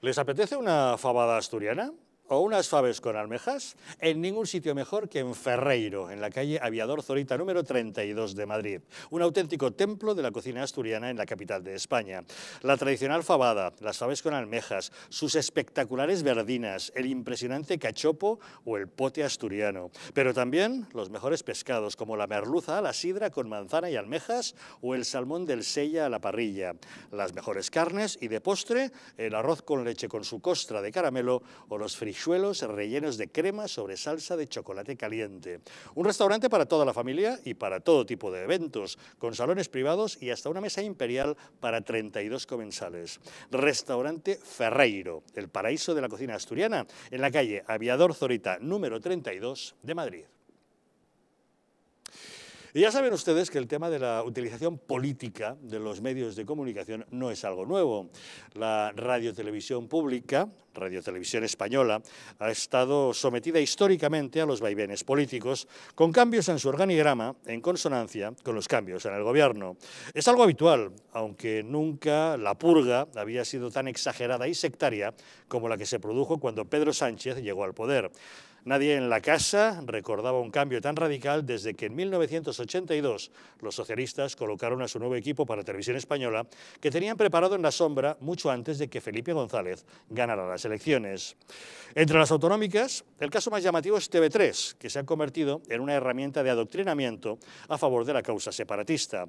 ¿Les apetece una fabada asturiana? o unas faves con almejas en ningún sitio mejor que en Ferreiro, en la calle Aviador Zorita número 32 de Madrid. Un auténtico templo de la cocina asturiana en la capital de España. La tradicional fabada, las faves con almejas, sus espectaculares verdinas, el impresionante cachopo o el pote asturiano. Pero también los mejores pescados como la merluza a la sidra con manzana y almejas o el salmón del sella a la parrilla. Las mejores carnes y de postre el arroz con leche con su costra de caramelo o los frijoles rellenos de crema sobre salsa de chocolate caliente. Un restaurante para toda la familia y para todo tipo de eventos, con salones privados y hasta una mesa imperial para 32 comensales. Restaurante Ferreiro, el paraíso de la cocina asturiana, en la calle Aviador Zorita número 32 de Madrid. Y ya saben ustedes que el tema de la utilización política de los medios de comunicación no es algo nuevo. La radiotelevisión pública, radiotelevisión española, ha estado sometida históricamente a los vaivenes políticos, con cambios en su organigrama en consonancia con los cambios en el gobierno. Es algo habitual, aunque nunca la purga había sido tan exagerada y sectaria como la que se produjo cuando Pedro Sánchez llegó al poder. Nadie en la casa recordaba un cambio tan radical desde que en 1982 los socialistas colocaron a su nuevo equipo para Televisión Española que tenían preparado en la sombra mucho antes de que Felipe González ganara las elecciones. Entre las autonómicas, el caso más llamativo es TV3, que se ha convertido en una herramienta de adoctrinamiento a favor de la causa separatista.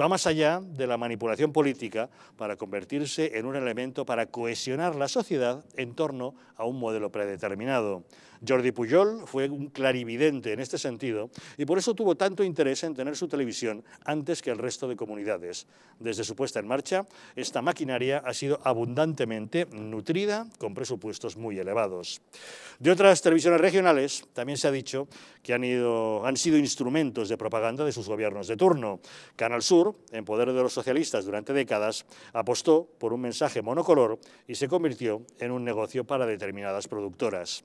Va más allá de la manipulación política para convertirse en un elemento para cohesionar la sociedad en torno a un modelo predeterminado. Jordi Pujol fue un clarividente en este sentido y por eso tuvo tanto interés en tener su televisión antes que el resto de comunidades. Desde su puesta en marcha, esta maquinaria ha sido abundantemente nutrida con presupuestos muy elevados. De otras televisiones regionales, también se ha dicho que han, han sido instrumentos de propaganda de sus gobiernos de turno. Canal Sur, en poder de los socialistas durante décadas, apostó por un mensaje monocolor y se convirtió en un negocio para determinadas productoras.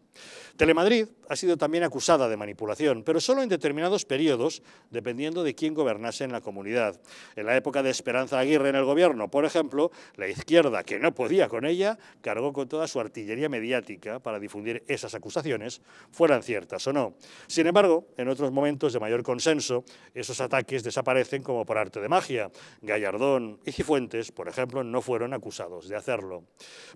Madrid ha sido también acusada de manipulación, pero solo en determinados periodos, dependiendo de quién gobernase en la comunidad. En la época de Esperanza Aguirre en el gobierno, por ejemplo, la izquierda, que no podía con ella, cargó con toda su artillería mediática para difundir esas acusaciones, fueran ciertas o no. Sin embargo, en otros momentos de mayor consenso, esos ataques desaparecen como por arte de magia. Gallardón y Cifuentes, por ejemplo, no fueron acusados de hacerlo.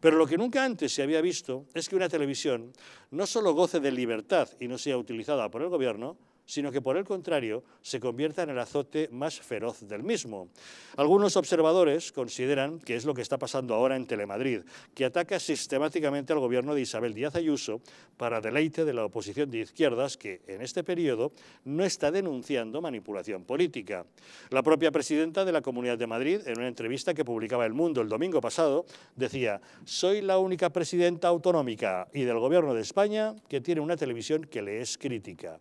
Pero lo que nunca antes se había visto es que una televisión no solo de libertad y no sea utilizada por el gobierno, sino que por el contrario se convierta en el azote más feroz del mismo. Algunos observadores consideran que es lo que está pasando ahora en Telemadrid, que ataca sistemáticamente al gobierno de Isabel Díaz Ayuso para deleite de la oposición de izquierdas que en este periodo no está denunciando manipulación política. La propia presidenta de la Comunidad de Madrid, en una entrevista que publicaba El Mundo el domingo pasado, decía, soy la única presidenta autonómica y del gobierno de España que tiene una televisión que le es crítica.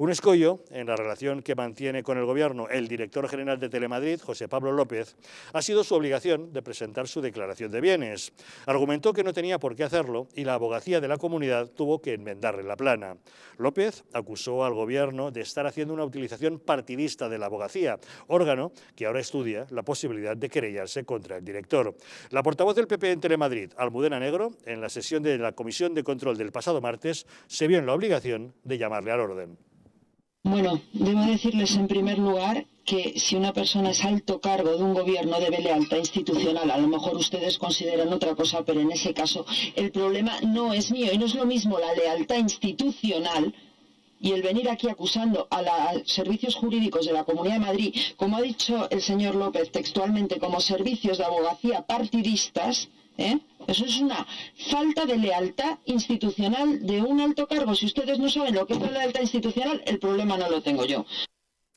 Un escollo en la relación que mantiene con el Gobierno el director general de Telemadrid, José Pablo López, ha sido su obligación de presentar su declaración de bienes. Argumentó que no tenía por qué hacerlo y la abogacía de la comunidad tuvo que enmendarle la plana. López acusó al Gobierno de estar haciendo una utilización partidista de la abogacía, órgano que ahora estudia la posibilidad de querellarse contra el director. La portavoz del PP en Telemadrid, Almudena Negro, en la sesión de la Comisión de Control del pasado martes, se vio en la obligación de llamarle al orden. Bueno, debo decirles en primer lugar que si una persona es alto cargo de un gobierno debe lealtad institucional, a lo mejor ustedes consideran otra cosa, pero en ese caso el problema no es mío y no es lo mismo la lealtad institucional y el venir aquí acusando a los servicios jurídicos de la Comunidad de Madrid, como ha dicho el señor López textualmente, como servicios de abogacía partidistas, ¿eh? Eso es una falta de lealtad institucional de un alto cargo. Si ustedes no saben lo que es la lealtad institucional, el problema no lo tengo yo.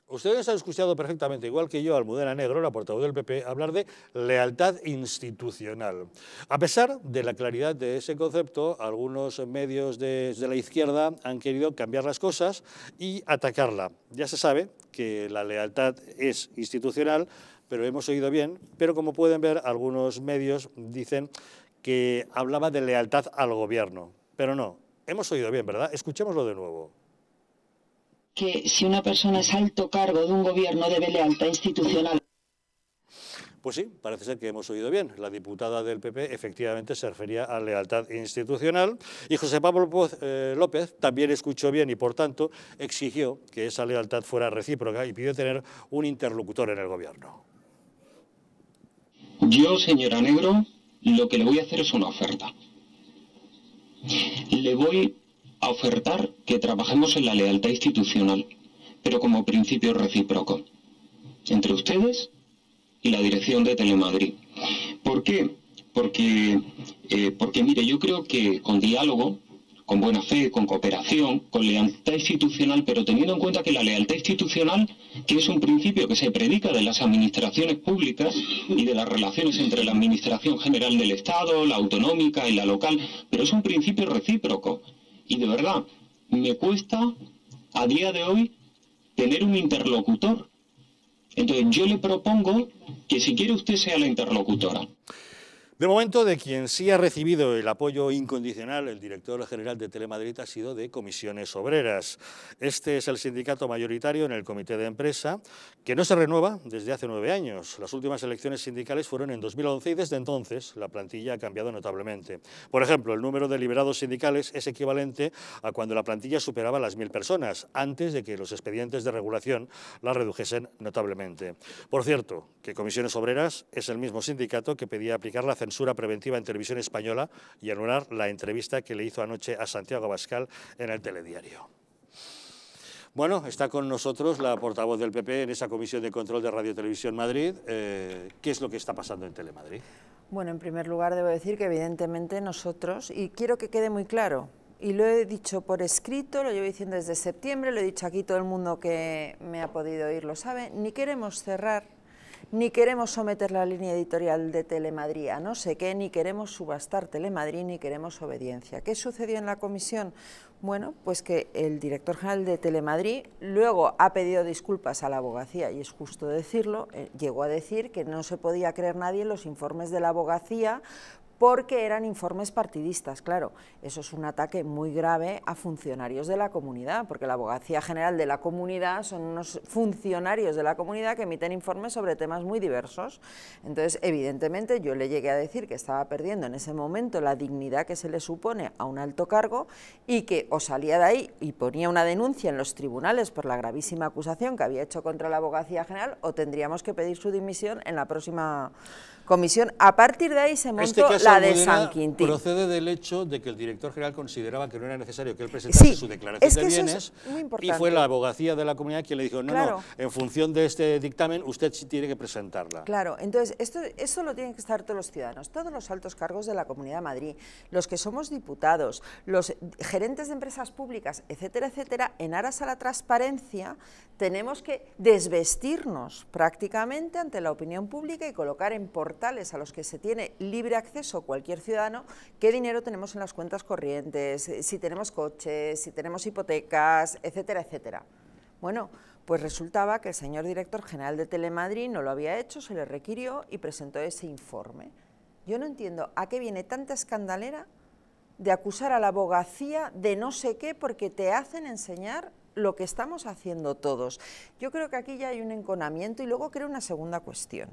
Ustedes han escuchado perfectamente, igual que yo, Almudena Negro, la portavoz del PP, hablar de lealtad institucional. A pesar de la claridad de ese concepto, algunos medios de, de la izquierda han querido cambiar las cosas y atacarla. Ya se sabe que la lealtad es institucional, pero hemos oído bien, pero como pueden ver, algunos medios dicen que hablaba de lealtad al gobierno, pero no, hemos oído bien, ¿verdad? Escuchémoslo de nuevo que si una persona es alto cargo de un gobierno debe lealtad institucional. Pues sí, parece ser que hemos oído bien. La diputada del PP efectivamente se refería a lealtad institucional y José Pablo eh, López también escuchó bien y por tanto exigió que esa lealtad fuera recíproca y pidió tener un interlocutor en el gobierno. Yo, señora Negro, lo que le voy a hacer es una oferta. Le voy a ofertar que trabajemos en la lealtad institucional, pero como principio recíproco, entre ustedes y la dirección de Telemadrid. ¿Por qué? Porque, eh, porque mire, yo creo que con diálogo con buena fe, con cooperación, con lealtad institucional, pero teniendo en cuenta que la lealtad institucional, que es un principio que se predica de las administraciones públicas y de las relaciones entre la Administración General del Estado, la autonómica y la local, pero es un principio recíproco. Y de verdad, me cuesta a día de hoy tener un interlocutor. Entonces yo le propongo que si quiere usted sea la interlocutora. De momento, de quien sí ha recibido el apoyo incondicional el director general de Telemadrid ha sido de Comisiones Obreras. Este es el sindicato mayoritario en el comité de empresa, que no se renueva desde hace nueve años. Las últimas elecciones sindicales fueron en 2011 y desde entonces la plantilla ha cambiado notablemente. Por ejemplo, el número de liberados sindicales es equivalente a cuando la plantilla superaba las mil personas, antes de que los expedientes de regulación la redujesen notablemente. Por cierto, que Comisiones Obreras es el mismo sindicato que pedía aplicar la censura preventiva en televisión española y anular la entrevista que le hizo anoche a Santiago Abascal en el telediario. Bueno, está con nosotros la portavoz del PP en esa comisión de control de Radio Televisión Madrid. Eh, ¿Qué es lo que está pasando en Telemadrid? Bueno, en primer lugar debo decir que evidentemente nosotros, y quiero que quede muy claro, y lo he dicho por escrito, lo llevo diciendo desde septiembre, lo he dicho aquí todo el mundo que me ha podido oír lo sabe, ni queremos cerrar ni queremos someter la línea editorial de Telemadrid a no sé qué, ni queremos subastar Telemadrid, ni queremos obediencia. ¿Qué sucedió en la comisión? Bueno, pues que el director general de Telemadrid luego ha pedido disculpas a la abogacía, y es justo decirlo, eh, llegó a decir que no se podía creer nadie en los informes de la abogacía porque eran informes partidistas. Claro, eso es un ataque muy grave a funcionarios de la comunidad, porque la Abogacía General de la Comunidad son unos funcionarios de la comunidad que emiten informes sobre temas muy diversos. Entonces, evidentemente, yo le llegué a decir que estaba perdiendo en ese momento la dignidad que se le supone a un alto cargo y que o salía de ahí y ponía una denuncia en los tribunales por la gravísima acusación que había hecho contra la Abogacía General o tendríamos que pedir su dimisión en la próxima comisión. A partir de ahí se este montó la de San Quintín. procede del hecho de que el director general consideraba que no era necesario que él presentase su declaración de bienes y fue la abogacía de la comunidad quien le dijo, no, no, en función de este dictamen usted sí tiene que presentarla. Claro, entonces esto, eso lo tienen que estar todos los ciudadanos, todos los altos cargos de la Comunidad de Madrid, los que somos diputados, los gerentes de empresas públicas, etcétera, etcétera, en aras a la transparencia tenemos que desvestirnos prácticamente ante la opinión pública y colocar en por a los que se tiene libre acceso cualquier ciudadano, qué dinero tenemos en las cuentas corrientes, si tenemos coches, si tenemos hipotecas, etcétera, etcétera. Bueno, pues resultaba que el señor director general de Telemadrid no lo había hecho, se le requirió y presentó ese informe. Yo no entiendo a qué viene tanta escandalera de acusar a la abogacía de no sé qué porque te hacen enseñar lo que estamos haciendo todos. Yo creo que aquí ya hay un enconamiento y luego creo una segunda cuestión.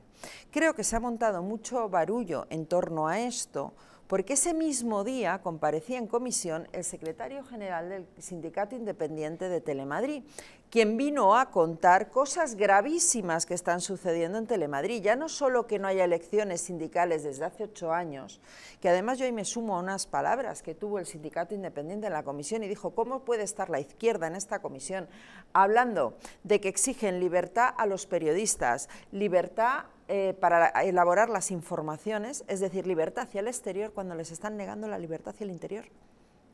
Creo que se ha montado mucho barullo en torno a esto porque ese mismo día comparecía en comisión el secretario general del Sindicato Independiente de Telemadrid, quien vino a contar cosas gravísimas que están sucediendo en Telemadrid. Ya no solo que no haya elecciones sindicales desde hace ocho años, que además yo ahí me sumo a unas palabras que tuvo el sindicato independiente en la comisión y dijo, ¿cómo puede estar la izquierda en esta comisión hablando de que exigen libertad a los periodistas, libertad eh, para elaborar las informaciones, es decir, libertad hacia el exterior cuando les están negando la libertad hacia el interior,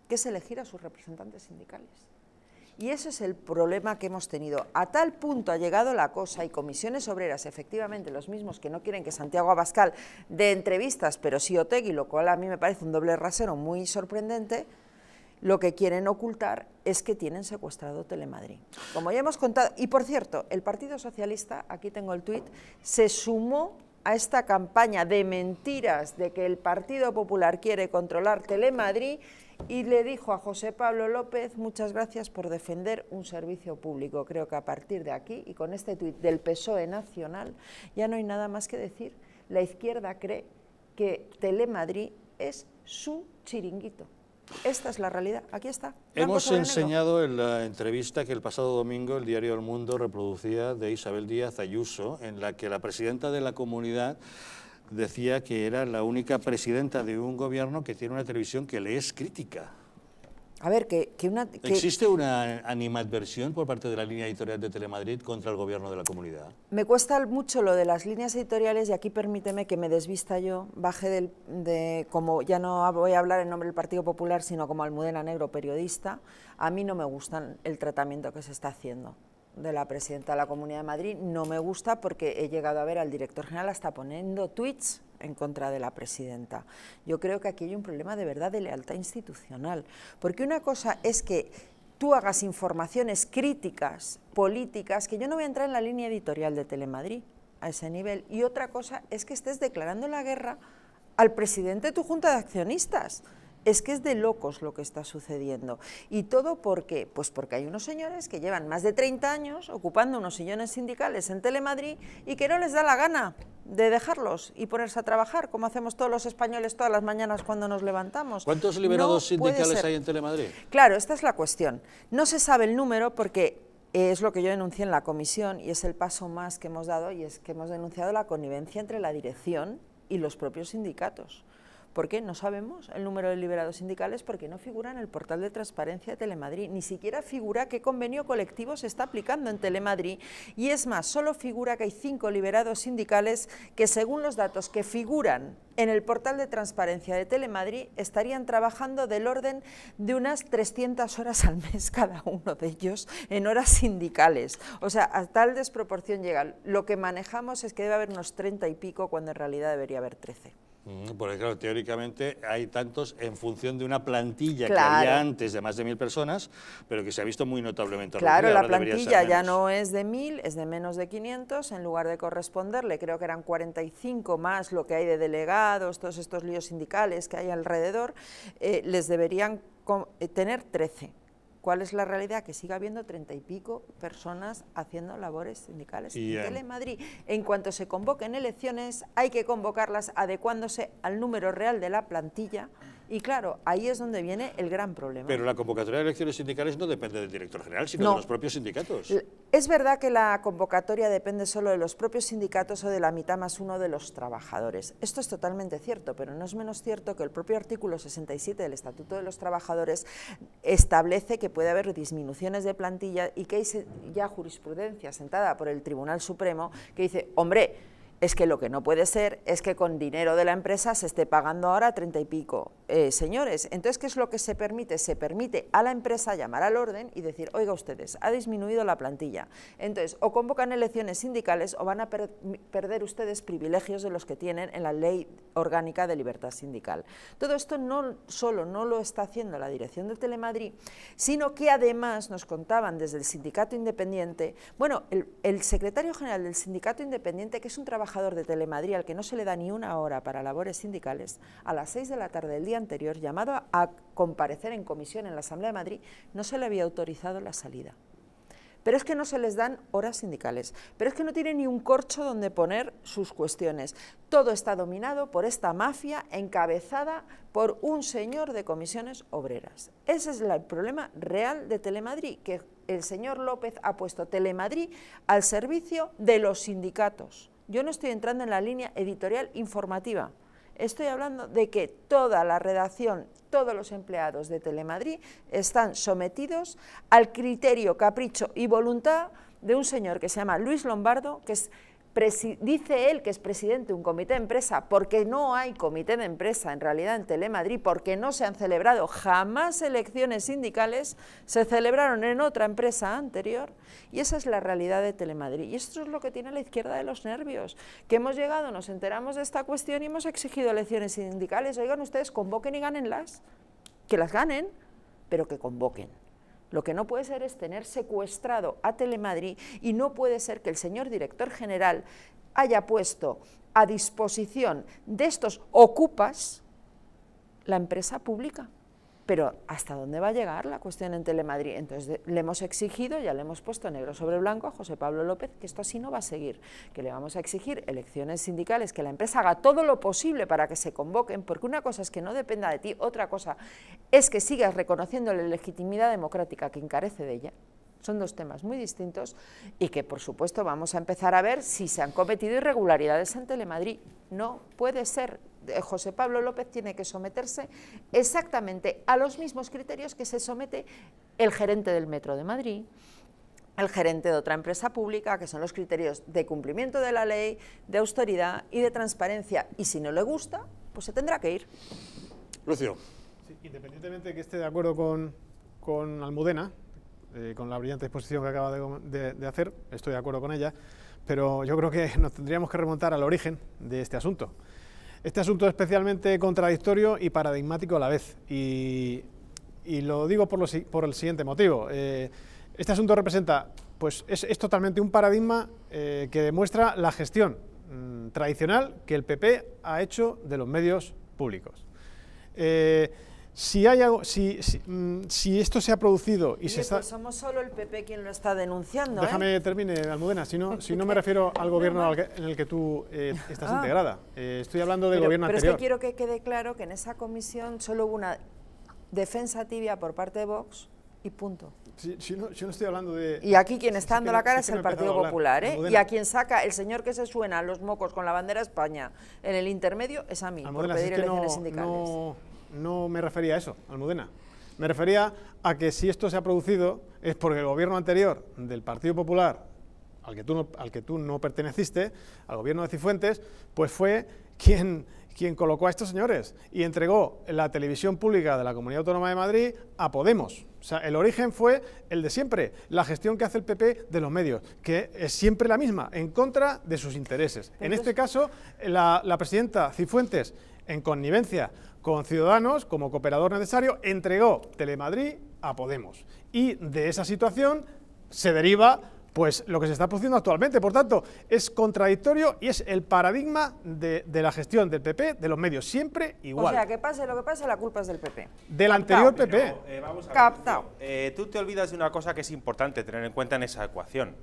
que es elegir a sus representantes sindicales? Y ese es el problema que hemos tenido. A tal punto ha llegado la cosa y comisiones obreras, efectivamente, los mismos que no quieren que Santiago Abascal dé entrevistas, pero sí Otegui, lo cual a mí me parece un doble rasero muy sorprendente, lo que quieren ocultar es que tienen secuestrado Telemadrid. Como ya hemos contado, y por cierto, el Partido Socialista, aquí tengo el tuit, se sumó a esta campaña de mentiras de que el Partido Popular quiere controlar Telemadrid y le dijo a José Pablo López, muchas gracias por defender un servicio público. Creo que a partir de aquí y con este tuit del PSOE Nacional ya no hay nada más que decir. La izquierda cree que Telemadrid es su chiringuito. Esta es la realidad, aquí está. Hemos enseñado en la entrevista que el pasado domingo el diario El Mundo reproducía de Isabel Díaz Ayuso, en la que la presidenta de la comunidad decía que era la única presidenta de un gobierno que tiene una televisión que le es crítica. A ver, ¿Existe una animadversión por parte de la línea editorial de Telemadrid contra el gobierno de la comunidad? Me cuesta mucho lo de las líneas editoriales y aquí permíteme que me desvista yo, baje del, de, como ya no voy a hablar en nombre del Partido Popular, sino como Almudena Negro, periodista, a mí no me gusta el tratamiento que se está haciendo de la presidenta de la Comunidad de Madrid no me gusta porque he llegado a ver al director general hasta poniendo tweets en contra de la presidenta. Yo creo que aquí hay un problema de verdad de lealtad institucional, porque una cosa es que tú hagas informaciones críticas, políticas, que yo no voy a entrar en la línea editorial de Telemadrid a ese nivel, y otra cosa es que estés declarando la guerra al presidente de tu junta de accionistas. Es que es de locos lo que está sucediendo. ¿Y todo por Pues porque hay unos señores que llevan más de 30 años ocupando unos sillones sindicales en Telemadrid y que no les da la gana de dejarlos y ponerse a trabajar, como hacemos todos los españoles todas las mañanas cuando nos levantamos. ¿Cuántos liberados sindicales hay en Telemadrid? Claro, esta es la cuestión. No se sabe el número porque es lo que yo denuncié en la comisión y es el paso más que hemos dado y es que hemos denunciado la connivencia entre la dirección y los propios sindicatos. ¿Por qué? No sabemos el número de liberados sindicales porque no figura en el portal de transparencia de Telemadrid, ni siquiera figura qué convenio colectivo se está aplicando en Telemadrid y es más, solo figura que hay cinco liberados sindicales que según los datos que figuran en el portal de transparencia de Telemadrid estarían trabajando del orden de unas 300 horas al mes cada uno de ellos en horas sindicales. O sea, a tal desproporción llega. Lo que manejamos es que debe haber unos 30 y pico cuando en realidad debería haber 13. Porque claro, teóricamente hay tantos en función de una plantilla que había antes de más de mil personas, pero que se ha visto muy notablemente Claro, la plantilla ya no es de mil, es de menos de 500, en lugar de corresponderle, creo que eran 45 más lo que hay de delegados, todos estos líos sindicales que hay alrededor, eh, les deberían eh, tener 13 ¿Cuál es la realidad? Que siga habiendo treinta y pico personas haciendo labores sindicales y, en Madrid, En cuanto se convoquen elecciones, hay que convocarlas adecuándose al número real de la plantilla y claro, ahí es donde viene el gran problema. Pero la convocatoria de elecciones sindicales no depende del director general, sino de los propios sindicatos. Es verdad que la convocatoria depende solo de los propios sindicatos o de la mitad más uno de los trabajadores. Esto es totalmente cierto, pero no es menos cierto que el propio artículo 67 del Estatuto de los Trabajadores establece que puede haber disminuciones de plantilla y que hay ya jurisprudencia sentada por el Tribunal Supremo que dice, hombre, es que lo que no puede ser es que con dinero de la empresa se esté pagando ahora treinta y pico. Eh, señores, entonces, ¿qué es lo que se permite? Se permite a la empresa llamar al orden y decir, oiga ustedes, ha disminuido la plantilla. Entonces, o convocan elecciones sindicales o van a perder ustedes privilegios de los que tienen en la ley orgánica de libertad sindical. Todo esto no solo no lo está haciendo la dirección de Telemadrid, sino que además nos contaban desde el sindicato independiente, bueno, el, el secretario general del sindicato independiente, que es un trabajo de Telemadrid al que no se le da ni una hora para labores sindicales, a las 6 de la tarde del día anterior, llamado a comparecer en comisión en la Asamblea de Madrid, no se le había autorizado la salida. Pero es que no se les dan horas sindicales, pero es que no tiene ni un corcho donde poner sus cuestiones. Todo está dominado por esta mafia encabezada por un señor de comisiones obreras. Ese es el problema real de Telemadrid, que el señor López ha puesto Telemadrid al servicio de los sindicatos. Yo no estoy entrando en la línea editorial informativa. Estoy hablando de que toda la redacción, todos los empleados de Telemadrid están sometidos al criterio, capricho y voluntad de un señor que se llama Luis Lombardo, que es dice él que es presidente de un comité de empresa, porque no hay comité de empresa en realidad en Telemadrid, porque no se han celebrado jamás elecciones sindicales, se celebraron en otra empresa anterior, y esa es la realidad de Telemadrid. Y esto es lo que tiene la izquierda de los nervios, que hemos llegado, nos enteramos de esta cuestión y hemos exigido elecciones sindicales, oigan ustedes, convoquen y gánenlas, que las ganen, pero que convoquen. Lo que no puede ser es tener secuestrado a Telemadrid y no puede ser que el señor director general haya puesto a disposición de estos ocupas la empresa pública pero ¿hasta dónde va a llegar la cuestión en Telemadrid? Entonces le hemos exigido, ya le hemos puesto negro sobre blanco a José Pablo López, que esto así no va a seguir, que le vamos a exigir elecciones sindicales, que la empresa haga todo lo posible para que se convoquen, porque una cosa es que no dependa de ti, otra cosa es que sigas reconociendo la legitimidad democrática que encarece de ella. Son dos temas muy distintos y que, por supuesto, vamos a empezar a ver si se han cometido irregularidades en Telemadrid. No puede ser eh, José Pablo López tiene que someterse exactamente a los mismos criterios que se somete el gerente del Metro de Madrid, el gerente de otra empresa pública, que son los criterios de cumplimiento de la ley, de austeridad y de transparencia. Y si no le gusta, pues se tendrá que ir. Lucio. independientemente de que esté de acuerdo con, Almudena, eh, con la brillante exposición que acaba de hacer, estoy de acuerdo con ella, pero yo creo que nos tendríamos que remontar al origen de este asunto. Este asunto es especialmente contradictorio y paradigmático a la vez. Y, lo digo por, el siguiente motivo. Eh, este asunto representa, pues es, totalmente un paradigma eh, que demuestra la gestión mm, tradicional que el PP ha hecho de los medios públicos. Eh, si, hay algo, si, mm, si, esto se ha producido y se está... Pues somos solo el PP quien lo está denunciando. Déjame ¿eh? termine, Almudena, si no, si no me refiero al gobierno en el que tú eh, estás ah. integrada. Eh, estoy hablando del gobierno anterior. Pero es que quiero que quede claro que en esa comisión solo hubo una defensa tibia por parte de Vox y punto. yo no estoy hablando de... Y aquí quien está dando la cara es, el Partido Popular, ¿eh? Y a quien saca el señor que se suena a los mocos con la bandera España en el intermedio es a mí, por pedir elecciones sindicales no me refería a eso, Almudena. Me refería a que si esto se ha producido es porque el gobierno anterior del Partido Popular, al que tú no, perteneciste, al gobierno de Cifuentes, pues fue quien, colocó a estos señores y entregó la televisión pública de la Comunidad Autónoma de Madrid a Podemos. O sea, el origen fue el de siempre, la gestión que hace el PP de los medios, que es siempre la misma, en contra de sus intereses. en este caso, la presidenta Cifuentes, en connivencia con Ciudadanos, como cooperador necesario, entregó Telemadrid a Podemos. Y de esa situación se deriva pues lo que se está produciendo actualmente. Por tanto, es contradictorio y es el paradigma de, la gestión del PP, de los medios, siempre igual. O sea, que pase lo que pase, la culpa es del PP. Del anterior PP. Eh, eh, tú te olvidas de una cosa que es importante tener en cuenta en esa ecuación.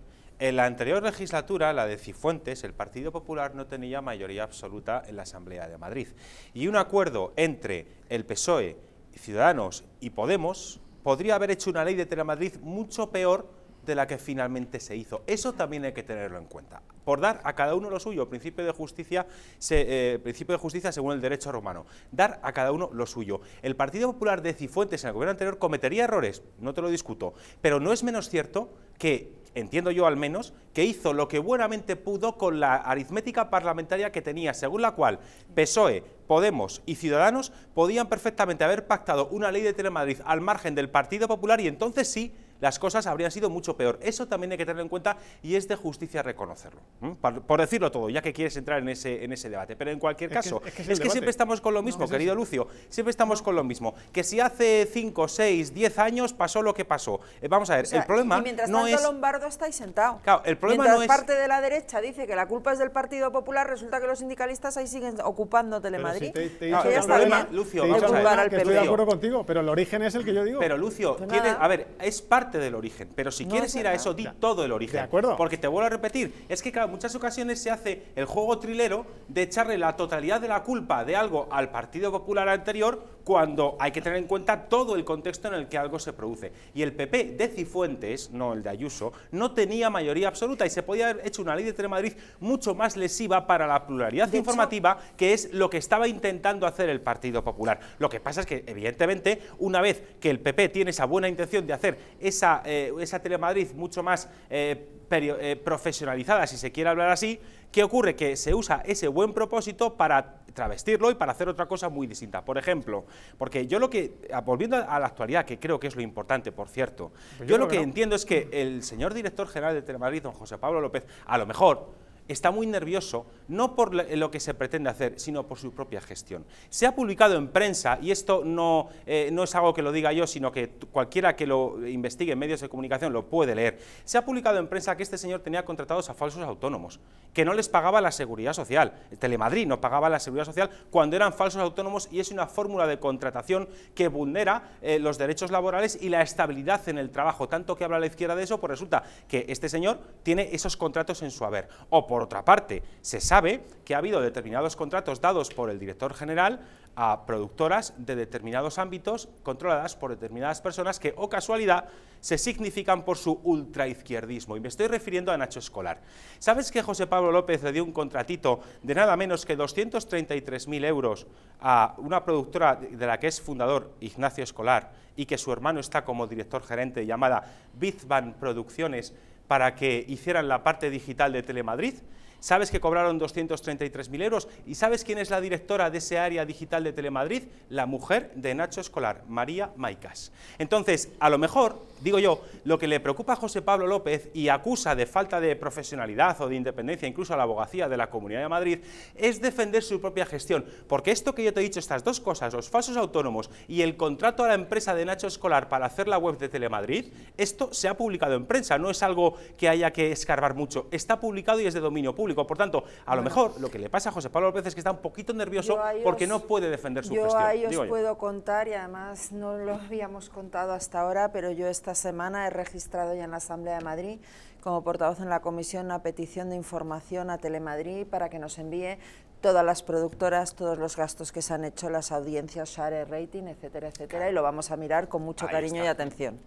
En la anterior legislatura, la de Cifuentes, el Partido Popular no tenía mayoría absoluta en la Asamblea de Madrid. Y un acuerdo entre el PSOE, Ciudadanos y Podemos podría haber hecho una ley de Telemadrid mucho peor de la que finalmente se hizo. Eso también hay que tenerlo en cuenta. Por dar a cada uno lo suyo, principio de justicia, eh, principio de justicia según el derecho romano. Dar a cada uno lo suyo. El Partido Popular de Cifuentes en el gobierno anterior cometería errores, no te lo discuto, pero no es menos cierto que entiendo yo al menos, que hizo lo que buenamente pudo con la aritmética parlamentaria que tenía, según la cual PSOE, Podemos y Ciudadanos podían perfectamente haber pactado una ley de Telemadrid al margen del Partido Popular y entonces sí las cosas habrían sido mucho peor. Eso también hay que tenerlo en cuenta y es de justicia reconocerlo, por, decirlo todo, ya que quieres entrar en ese, en ese debate. Pero en cualquier caso, es que, siempre estamos con lo mismo, querido Lucio, siempre estamos con lo mismo. Que si hace 5, 6, 10 años pasó lo que pasó. Eh, vamos a ver, el problema y mientras no es... Lombardo está sentado. Claro, el problema mientras Una parte de la derecha dice que la culpa es del Partido Popular, resulta que los sindicalistas ahí siguen ocupando Telemadrid. Si te, el problema, Lucio, vamos que estoy de acuerdo contigo, pero el origen es el que yo digo. Pero Lucio, a ver, es parte parte del origen, pero si quieres ir a eso, di todo el origen. De acuerdo. Porque te vuelvo a repetir, es que cada muchas ocasiones se hace el juego trilero de echarle la totalidad de la culpa de algo al Partido Popular anterior cuando hay que tener en cuenta todo el contexto en el que algo se produce. Y el PP de Cifuentes, no el de Ayuso, no tenía mayoría absoluta y se podía haber hecho una ley de Telemadrid mucho más lesiva para la pluralidad informativa, que es lo que estaba intentando hacer el Partido Popular. Lo que pasa es que, evidentemente, una vez que el PP tiene esa buena intención de hacer esa, eh, esa Telemadrid mucho más... Eh, eh, profesionalizada, si se quiere hablar así, ¿qué ocurre? Que se usa ese buen propósito para travestirlo y para hacer otra cosa muy distinta. Por ejemplo, porque yo lo que, ah, volviendo a la actualidad, que creo que es lo importante, por cierto, pues yo, lo que, entiendo es que el señor director general de Telemadrid, don José Pablo López, a lo mejor está muy nervioso, no por lo que se pretende hacer, sino por su propia gestión. Se ha publicado en prensa, y esto no, eh, no es algo que lo diga yo, sino que cualquiera que lo investigue en medios de comunicación lo puede leer, se ha publicado en prensa que este señor tenía contratados a falsos autónomos, que no les pagaba la seguridad social. Telemadrid no pagaba la seguridad social cuando eran falsos autónomos y es una fórmula de contratación que vulnera eh, los derechos laborales y la estabilidad en el trabajo. Tanto que habla la izquierda de eso, pues resulta que este señor tiene esos contratos en su haber por otra parte, se sabe que ha habido determinados contratos dados por el director general a productoras de determinados ámbitos controladas por determinadas personas que, o casualidad, se significan por su ultraizquierdismo. Y me estoy refiriendo a Nacho Escolar. ¿Sabes que José Pablo López le dio un contratito de nada menos que 233.000 euros a una productora de la que es fundador Ignacio Escolar y que su hermano está como director gerente llamada Bizban Producciones? para que hicieran la parte digital de Telemadrid sabes que cobraron 233.000 euros y sabes quién es la directora de ese área digital de Telemadrid, la mujer de Nacho Escolar, María Maicas. Entonces, a lo mejor, digo yo, lo que le preocupa a José Pablo López y acusa de falta de profesionalidad o de independencia incluso a la abogacía de la Comunidad de Madrid es defender su propia gestión, porque esto que yo te he dicho, estas dos cosas, los falsos autónomos y el contrato a la empresa de Nacho Escolar para hacer la web de Telemadrid, esto se ha publicado en prensa, no es algo que haya que escarbar mucho, está publicado y es de dominio público por tanto, a lo mejor lo que le pasa a José Pablo López es que está un poquito nervioso porque no puede defender su yo yo os puedo contar, y además no lo habíamos contado hasta ahora, pero yo esta semana he registrado ya en la Asamblea de Madrid como portavoz en la comisión una petición de información a Telemadrid para que nos envíe todas las productoras, todos los gastos que se han hecho, las audiencias, share rating, etcétera, etcétera, y lo vamos a mirar con mucho cariño y atención.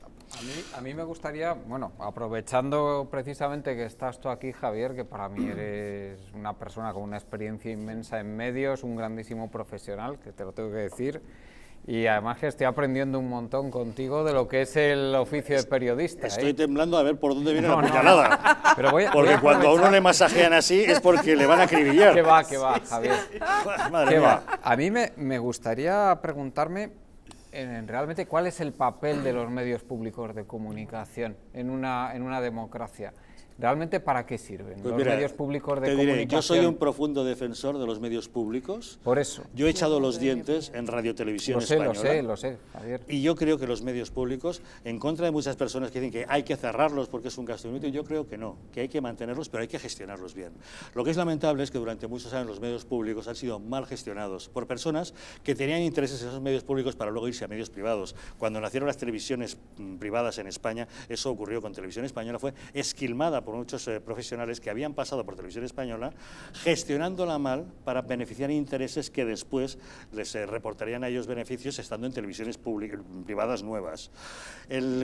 A mí, me gustaría, bueno, aprovechando precisamente que estás tú aquí, Javier, que para mí eres una persona con una experiencia inmensa en medios, un grandísimo profesional, que te lo tengo que decir, y además que estoy aprendiendo un montón contigo de lo que es el oficio de periodista. Estoy ¿eh? temblando a ver por dónde viene la puñalada. porque cuando a uno le masajean así es porque le van a cribillar. ¿Qué va, qué va, Javier? Madre ¿Qué va? A mí me, me gustaría preguntarme realmente cuál es el papel de los medios públicos de comunicación en una, en una democracia. ¿Realmente para qué sirven pues los medios públicos de comunicación? Yo soy un profundo defensor de los medios públicos. Por eso. Yo he echado los dientes en Radio Televisión lo sé, Lo sé, lo sé, Y yo creo que los medios públicos, en contra de muchas personas que dicen que hay que cerrarlos porque es un gasto inútil, yo creo que no, que hay que mantenerlos, pero hay que gestionarlos bien. Lo que es lamentable es que durante muchos años los medios públicos han sido mal gestionados por personas que tenían intereses en esos medios públicos para luego irse a medios privados. Cuando nacieron las televisiones mm, privadas en España, eso ocurrió con Televisión Española, fue esquilmada por muchos eh, profesionales que habían pasado por televisión española, gestionándola mal para beneficiar intereses que después les eh, reportarían a ellos beneficios estando en televisiones privadas nuevas.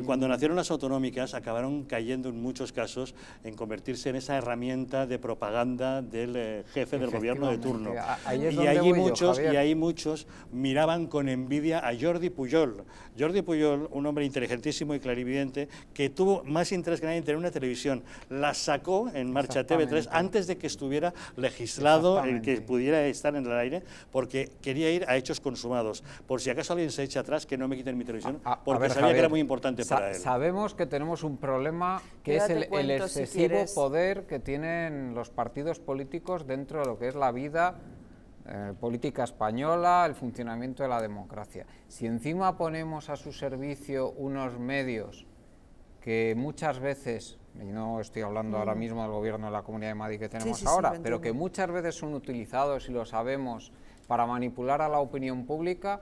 cuando nacieron las autonómicas acabaron cayendo en muchos casos en convertirse en esa herramienta de propaganda del eh, jefe del gobierno de turno. y, muchos, y ahí muchos miraban con envidia a Jordi Puyol. Jordi Puyol, un hombre inteligentísimo y clarividente, que tuvo más interés que nadie en tener una televisión la sacó en marcha TV3 antes de que estuviera legislado en que pudiera estar en el aire, porque quería ir a hechos consumados. Por si acaso alguien se echa atrás, que no me quiten mi televisión, porque sabía que era muy importante para él. Sabemos que tenemos un problema que es el, excesivo poder que tienen los partidos políticos dentro de lo que es la vida eh, política española, el funcionamiento de la democracia. Si encima ponemos a su servicio unos medios que muchas veces y no estoy hablando ahora mismo del gobierno de la Comunidad de Madrid que tenemos ahora, pero que muchas veces son utilizados y lo sabemos para manipular a la opinión pública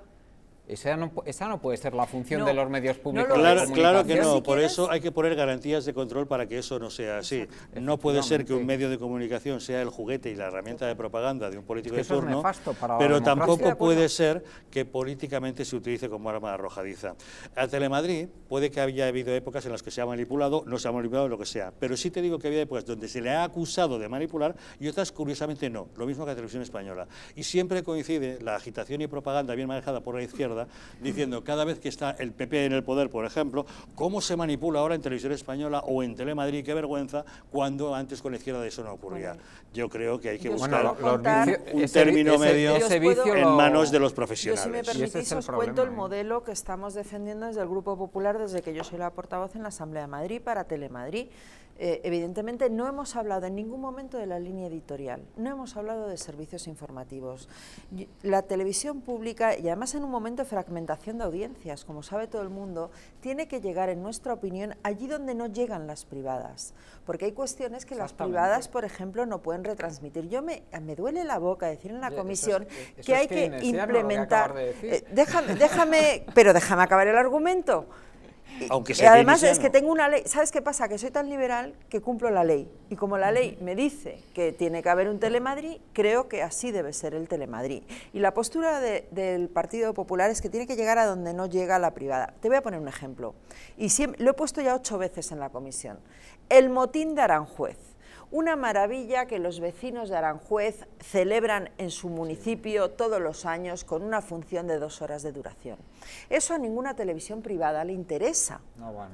esa no, esa no puede ser la función de los medios públicos. claro, claro que no, por eso hay que poner garantías de control para que eso no sea así. No puede ser que un medio de comunicación sea el juguete y la herramienta de propaganda de un político de turno, pero tampoco puede ser que políticamente se utilice como arma arrojadiza. A Telemadrid puede que haya habido épocas en las que se ha manipulado, no se ha manipulado, lo que sea, pero sí te digo que había épocas donde se le ha acusado de manipular y otras curiosamente no, lo mismo que a Televisión Española. Y siempre coincide la agitación y propaganda bien manejada por la izquierda diciendo cada vez que está el PP en el poder, por ejemplo, cómo se manipula ahora en televisión española o en Telemadrid, qué vergüenza, cuando antes con la izquierda de eso no ocurría. Yo creo que hay que buscar un término medio en manos de los profesionales. si me permitís, os cuento el modelo que estamos defendiendo desde el Grupo Popular, desde que yo soy la portavoz en la Asamblea de Madrid para Telemadrid. Eh, evidentemente no hemos hablado en ningún momento de la línea editorial, no hemos hablado de servicios informativos. La televisión pública, y además en un momento de fragmentación de audiencias, como sabe todo el mundo, tiene que llegar, en nuestra opinión, allí donde no llegan las privadas, porque hay cuestiones que las privadas, por ejemplo, no pueden retransmitir. Yo me, me duele la boca decir en la comisión que hay que implementar... Eh, déjame, déjame, pero déjame acabar el argumento y además es que tengo una ley, ¿sabes qué pasa? Que soy tan liberal que cumplo la ley. Y como la ley me dice que tiene que haber un telemadrid, creo que así debe ser el telemadrid. Y la postura del Partido Popular es que tiene que llegar a donde no llega la privada. Te voy a poner un ejemplo. Y lo he puesto ya ocho veces en la comisión. El motín de Aranjuez una maravilla que los vecinos de Aranjuez celebran en su municipio todos los años con una función de dos horas de duración. Eso a ninguna televisión privada le interesa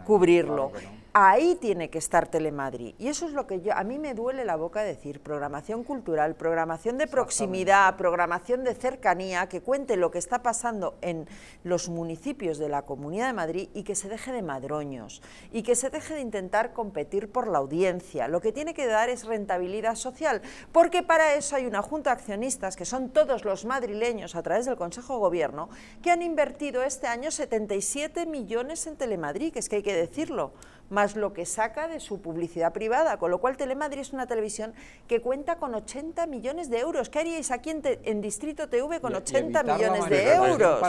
cubrirlo. Ahí tiene que estar Telemadrid. Y eso es lo que yo, a mí me duele la boca decir, programación cultural, programación de proximidad, programación de cercanía, que cuente lo que está pasando en los municipios de la Comunidad de Madrid y que se deje de madroños y que se deje de intentar competir por la audiencia. Lo que tiene que dar es rentabilidad social, porque para eso hay una junta de accionistas, que son todos los madrileños a través del Consejo de Gobierno, que han invertido este año 77 millones en Telemadrid, que es que hay que decirlo, más lo que saca de su publicidad privada, con lo cual Telemadrid es una televisión que cuenta con 80 millones de euros. ¿Qué haríais aquí en, Distrito TV con 80 millones de euros?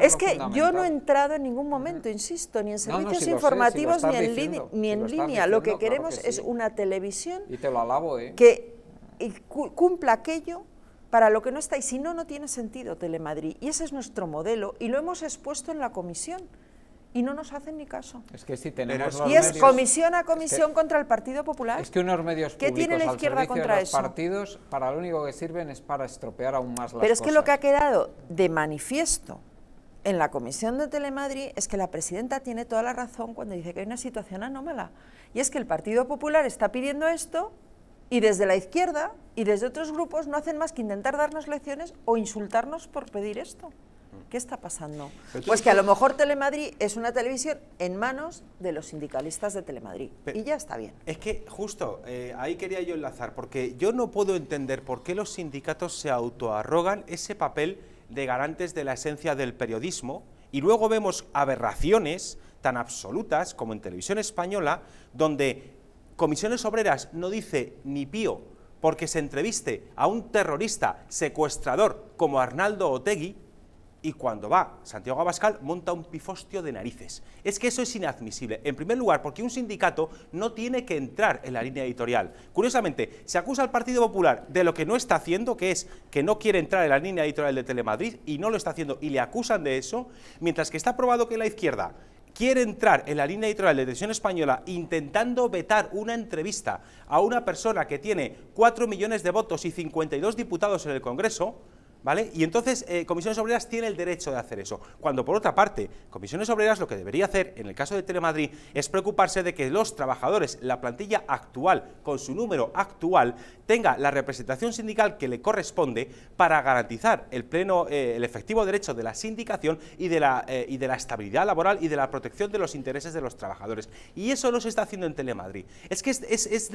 es, que yo no he entrado en ningún momento, mm. insisto, ni en servicios informativos ni en, ni en línea. Lo, que queremos es una televisión ¿eh? que cumpla aquello para lo que no está. Y si no, no tiene sentido Telemadrid. Y ese es nuestro modelo y lo hemos expuesto en la comisión. Y no nos hacen ni caso. Es que si tenemos y es comisión a comisión contra el Partido Popular. Es que unos medios públicos tiene la izquierda contra de los partidos para lo único que sirven es para estropear aún más las Pero es que lo que ha quedado de manifiesto en la comisión de Telemadrid es que la presidenta tiene toda la razón cuando dice que hay una situación anómala. Y es que el Partido Popular está pidiendo esto y desde la izquierda y desde otros grupos no hacen más que intentar darnos lecciones o insultarnos por pedir esto. ¿Qué está pasando? Pues que a lo mejor Telemadrid es una televisión en manos de los sindicalistas de Telemadrid. y ya está bien. Es que justo eh, ahí quería yo enlazar, porque yo no puedo entender por qué los sindicatos se autoarrogan ese papel de garantes de la esencia del periodismo y luego vemos aberraciones tan absolutas como en televisión española, donde Comisiones Obreras no dice ni pío porque se entreviste a un terrorista secuestrador como Arnaldo Otegui y cuando va Santiago Abascal monta un pifostio de narices. Es que eso es inadmisible. En primer lugar, porque un sindicato no tiene que entrar en la línea editorial. Curiosamente, se acusa al Partido Popular de lo que no está haciendo, que es que no quiere entrar en la línea editorial de Telemadrid y no lo está haciendo y le acusan de eso, mientras que está probado que la izquierda quiere entrar en la línea editorial de la Televisión Española intentando vetar una entrevista a una persona que tiene 4 millones de votos y 52 diputados en el Congreso, y entonces eh, Comisiones Obreras tiene el derecho de hacer eso. Cuando por otra parte, Comisiones Obreras lo que debería hacer en el caso de Telemadrid es preocuparse de que los trabajadores, la plantilla actual, con su número actual, tenga la representación sindical que le corresponde para garantizar el pleno, eh, el efectivo derecho de la sindicación y de la, eh, de la estabilidad laboral y de la protección de los intereses de los trabajadores. Y eso no se está haciendo en Telemadrid. Es que es, es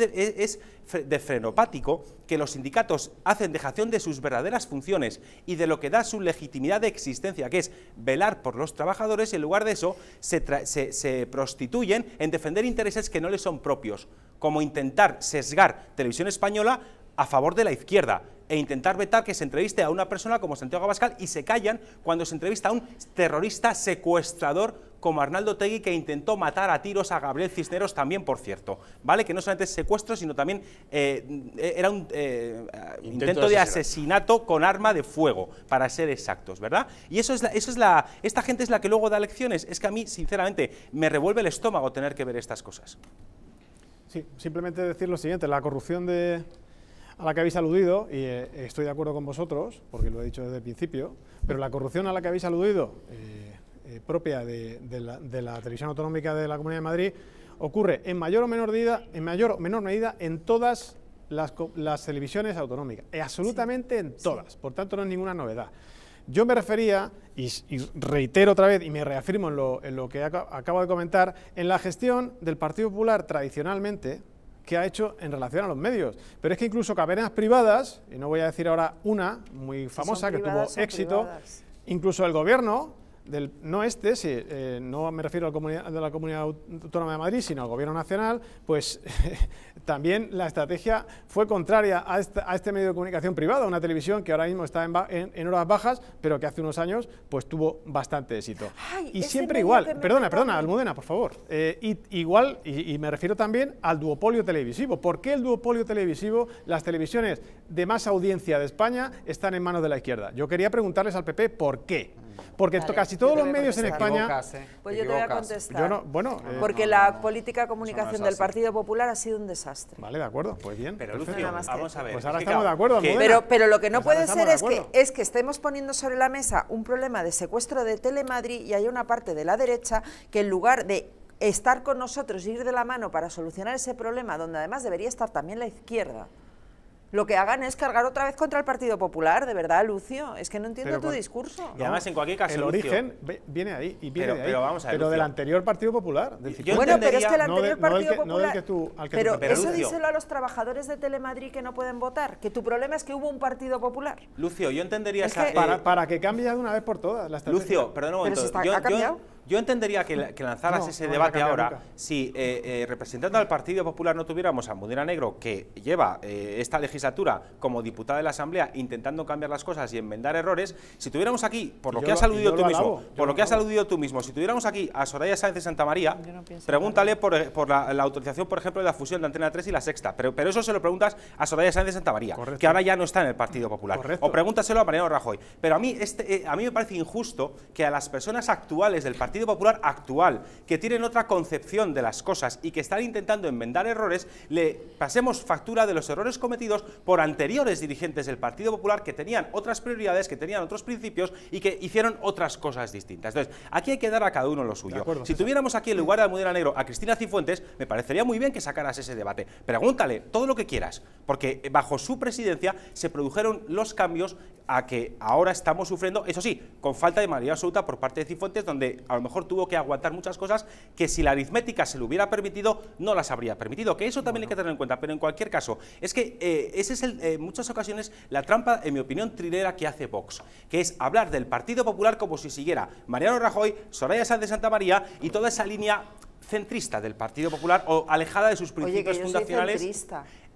de frenopático que los sindicatos hacen dejación de sus verdaderas funciones y de lo que da su legitimidad de existencia, que es velar por los trabajadores y en lugar de eso se, prostituyen en defender intereses que no les son propios, como intentar sesgar televisión española a favor de la izquierda e intentar vetar que se entreviste a una persona como Santiago Abascal y se callan cuando se entrevista a un terrorista secuestrador como Arnaldo Tegui, que intentó matar a tiros a Gabriel Cisneros también, por cierto. ¿Vale? Que no solamente es secuestro, sino también eh, eh, era un eh, intento, de asesinato. con arma de fuego, para ser exactos, ¿verdad? Y eso es, eso es la... Esta gente es la que luego da lecciones. Es que a mí, sinceramente, me revuelve el estómago tener que ver estas cosas. Sí, simplemente decir lo siguiente, la corrupción de, a la que habéis aludido, y estoy de acuerdo con vosotros, porque lo he dicho desde el principio, pero la corrupción a la que habéis aludido eh, propia de, la, televisión autonómica de la Comunidad de Madrid ocurre en mayor o menor medida en, mayor o menor medida en todas las, televisiones autonómicas, eh, absolutamente en todas, por tanto no es ninguna novedad. Yo me refería, y, reitero otra vez, y me reafirmo en lo, que acabo de comentar, en la gestión del Partido Popular tradicionalmente que ha hecho en relación a los medios. Pero es que incluso cadenas privadas, y no voy a decir ahora una muy famosa que tuvo éxito, incluso el gobierno del, no este, eh, no me refiero a la, Comunidad Autónoma de Madrid, sino al Gobierno Nacional, pues también la estrategia fue contraria a, este medio de comunicación privado, una televisión que ahora mismo está en, horas bajas, pero que hace unos años pues tuvo bastante éxito. y siempre igual, perdona, perdona, Almudena, por favor, eh, y, igual, y me refiero también al duopolio televisivo. ¿Por qué el duopolio televisivo, las televisiones de más audiencia de España, están en manos de la izquierda? Yo quería preguntarles al PP por qué. Porque casi todos los medios en España... pues yo te voy a contestar. bueno, porque la política de comunicación del Partido Popular ha sido un desastre. Vale, de acuerdo, pues bien. Pero vamos a ver. Pues ahora estamos de acuerdo, pero, pues pero lo que no puede ser es que, es que estemos poniendo sobre la mesa un problema de secuestro de Telemadrid y hay una parte de la derecha que en lugar de estar con nosotros, ir de la mano para solucionar ese problema, donde además debería estar también la izquierda, lo que hagan es cargar otra vez contra el Partido Popular, de verdad, Lucio. Es que no entiendo tu discurso. Y además, en cualquier caso, el origen viene ahí pero, vamos a pero del anterior Partido Popular. bueno, pero es que el anterior Partido Popular. No tú, pero, eso díselo a los trabajadores de Telemadrid que no pueden votar. Que tu problema es que hubo un Partido Popular. Lucio, yo entendería esa, eh, para, para, que cambie de una vez por todas la estrategia. Lucio, perdón un momento. Pero yo entendería que, lanzaras ese debate ahora si eh, eh, representando al Partido Popular no tuviéramos a Mudera Negro, que lleva eh, esta legislatura como diputada de la Asamblea intentando cambiar las cosas y enmendar errores, si tuviéramos aquí, por lo que has aludido tú mismo, por lo, que has aludido tú mismo, si tuviéramos aquí a Soraya Sáenz de Santa María, pregúntale por, la, autorización, por ejemplo, de la fusión de Antena 3 y la Sexta, pero, pero eso se lo preguntas a Soraya Sáenz de Santamaría, María, que ahora ya no está en el Partido Popular, o pregúntaselo a Mariano Rajoy. Pero a mí, este, a mí me parece injusto que a las personas actuales del Partido Popular actual, que tienen otra concepción de las cosas y que están intentando enmendar errores, le pasemos factura de los errores cometidos por anteriores dirigentes del Partido Popular que tenían otras prioridades, que tenían otros principios y que hicieron otras cosas distintas. Entonces, aquí hay que dar a cada uno lo suyo. si tuviéramos aquí en lugar de Almudena Negro a Cristina Cifuentes, me parecería muy bien que sacaras ese debate. Pregúntale todo lo que quieras, porque eh, bajo su presidencia se produjeron los cambios a que ahora estamos sufriendo, eso sí, con falta de mayoría absoluta por parte de Cifuentes, donde a lo mejor tuvo que aguantar muchas cosas que si la aritmética se lo hubiera permitido, no las habría permitido, que eso también hay que tener en cuenta, pero en cualquier caso, es que esa eh, ese es en muchas ocasiones la trampa, en mi opinión, trilera que hace Vox, que es hablar del Partido Popular como si siguiera Mariano Rajoy, Soraya Sánchez de Santa María y toda esa línea centrista del Partido Popular o alejada de sus principios fundacionales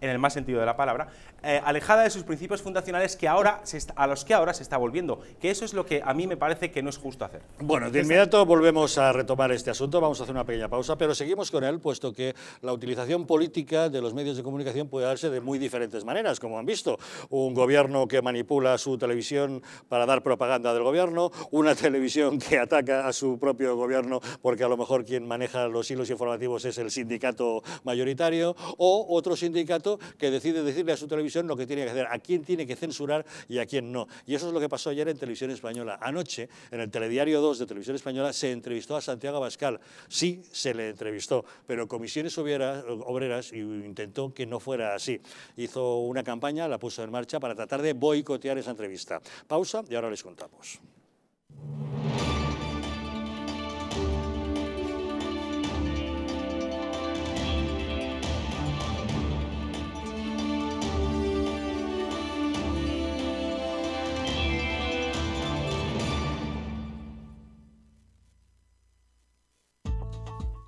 en el más sentido de la palabra, eh, alejada de sus principios fundacionales que ahora a los que ahora se está volviendo, que eso es lo que a mí me parece que no es justo hacer. Bueno, de inmediato volvemos a retomar este asunto, vamos a hacer una pequeña pausa, pero seguimos con él, puesto que la utilización política de los medios de comunicación puede darse de muy diferentes maneras, como han visto, un gobierno que manipula su televisión para dar propaganda del gobierno, una televisión que ataca a su propio gobierno porque a lo mejor quien maneja los hilos informativos es el sindicato mayoritario, o otro sindicato que decide decirle a su televisión lo que tiene que hacer, a quién tiene que censurar y a quién no. Y eso es lo que pasó ayer en Televisión Española. Anoche, en el Telediario 2 de Televisión Española, se entrevistó a Santiago Abascal. Sí, se le entrevistó, pero Comisiones Obreras intentó que no fuera así. Hizo una campaña, la puso en marcha para tratar de boicotear esa entrevista. Pausa y ahora les contamos.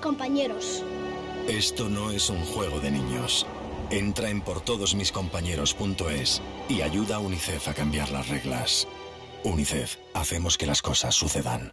compañeros. Esto no es un juego de niños. Entra en portodosmiscompañeros.es y ayuda a UNICEF a cambiar las reglas. UNICEF, hacemos que las cosas sucedan.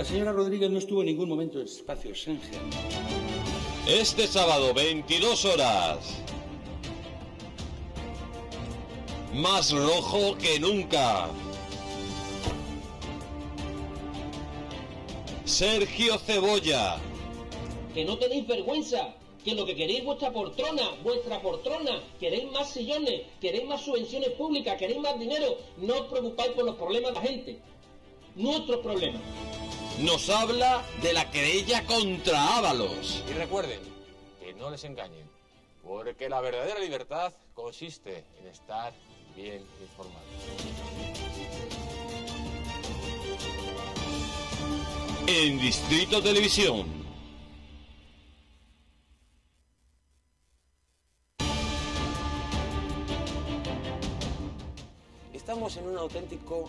La señora Rodríguez no estuvo en ningún momento en espacio Sánchez. Este sábado, 22 horas. Más rojo que nunca. Sergio Cebolla. Que no tenéis vergüenza, que lo que queréis vuestra portrona, vuestra portrona. queréis más sillones, queréis más subvenciones públicas, queréis más dinero, no os preocupáis por los problemas de la gente nuestro problema Nos habla de la querella contra Ábalos. Y recuerden que no les engañen, porque la verdadera libertad consiste en estar bien informados. En Distrito Televisión. estamos en un auténtico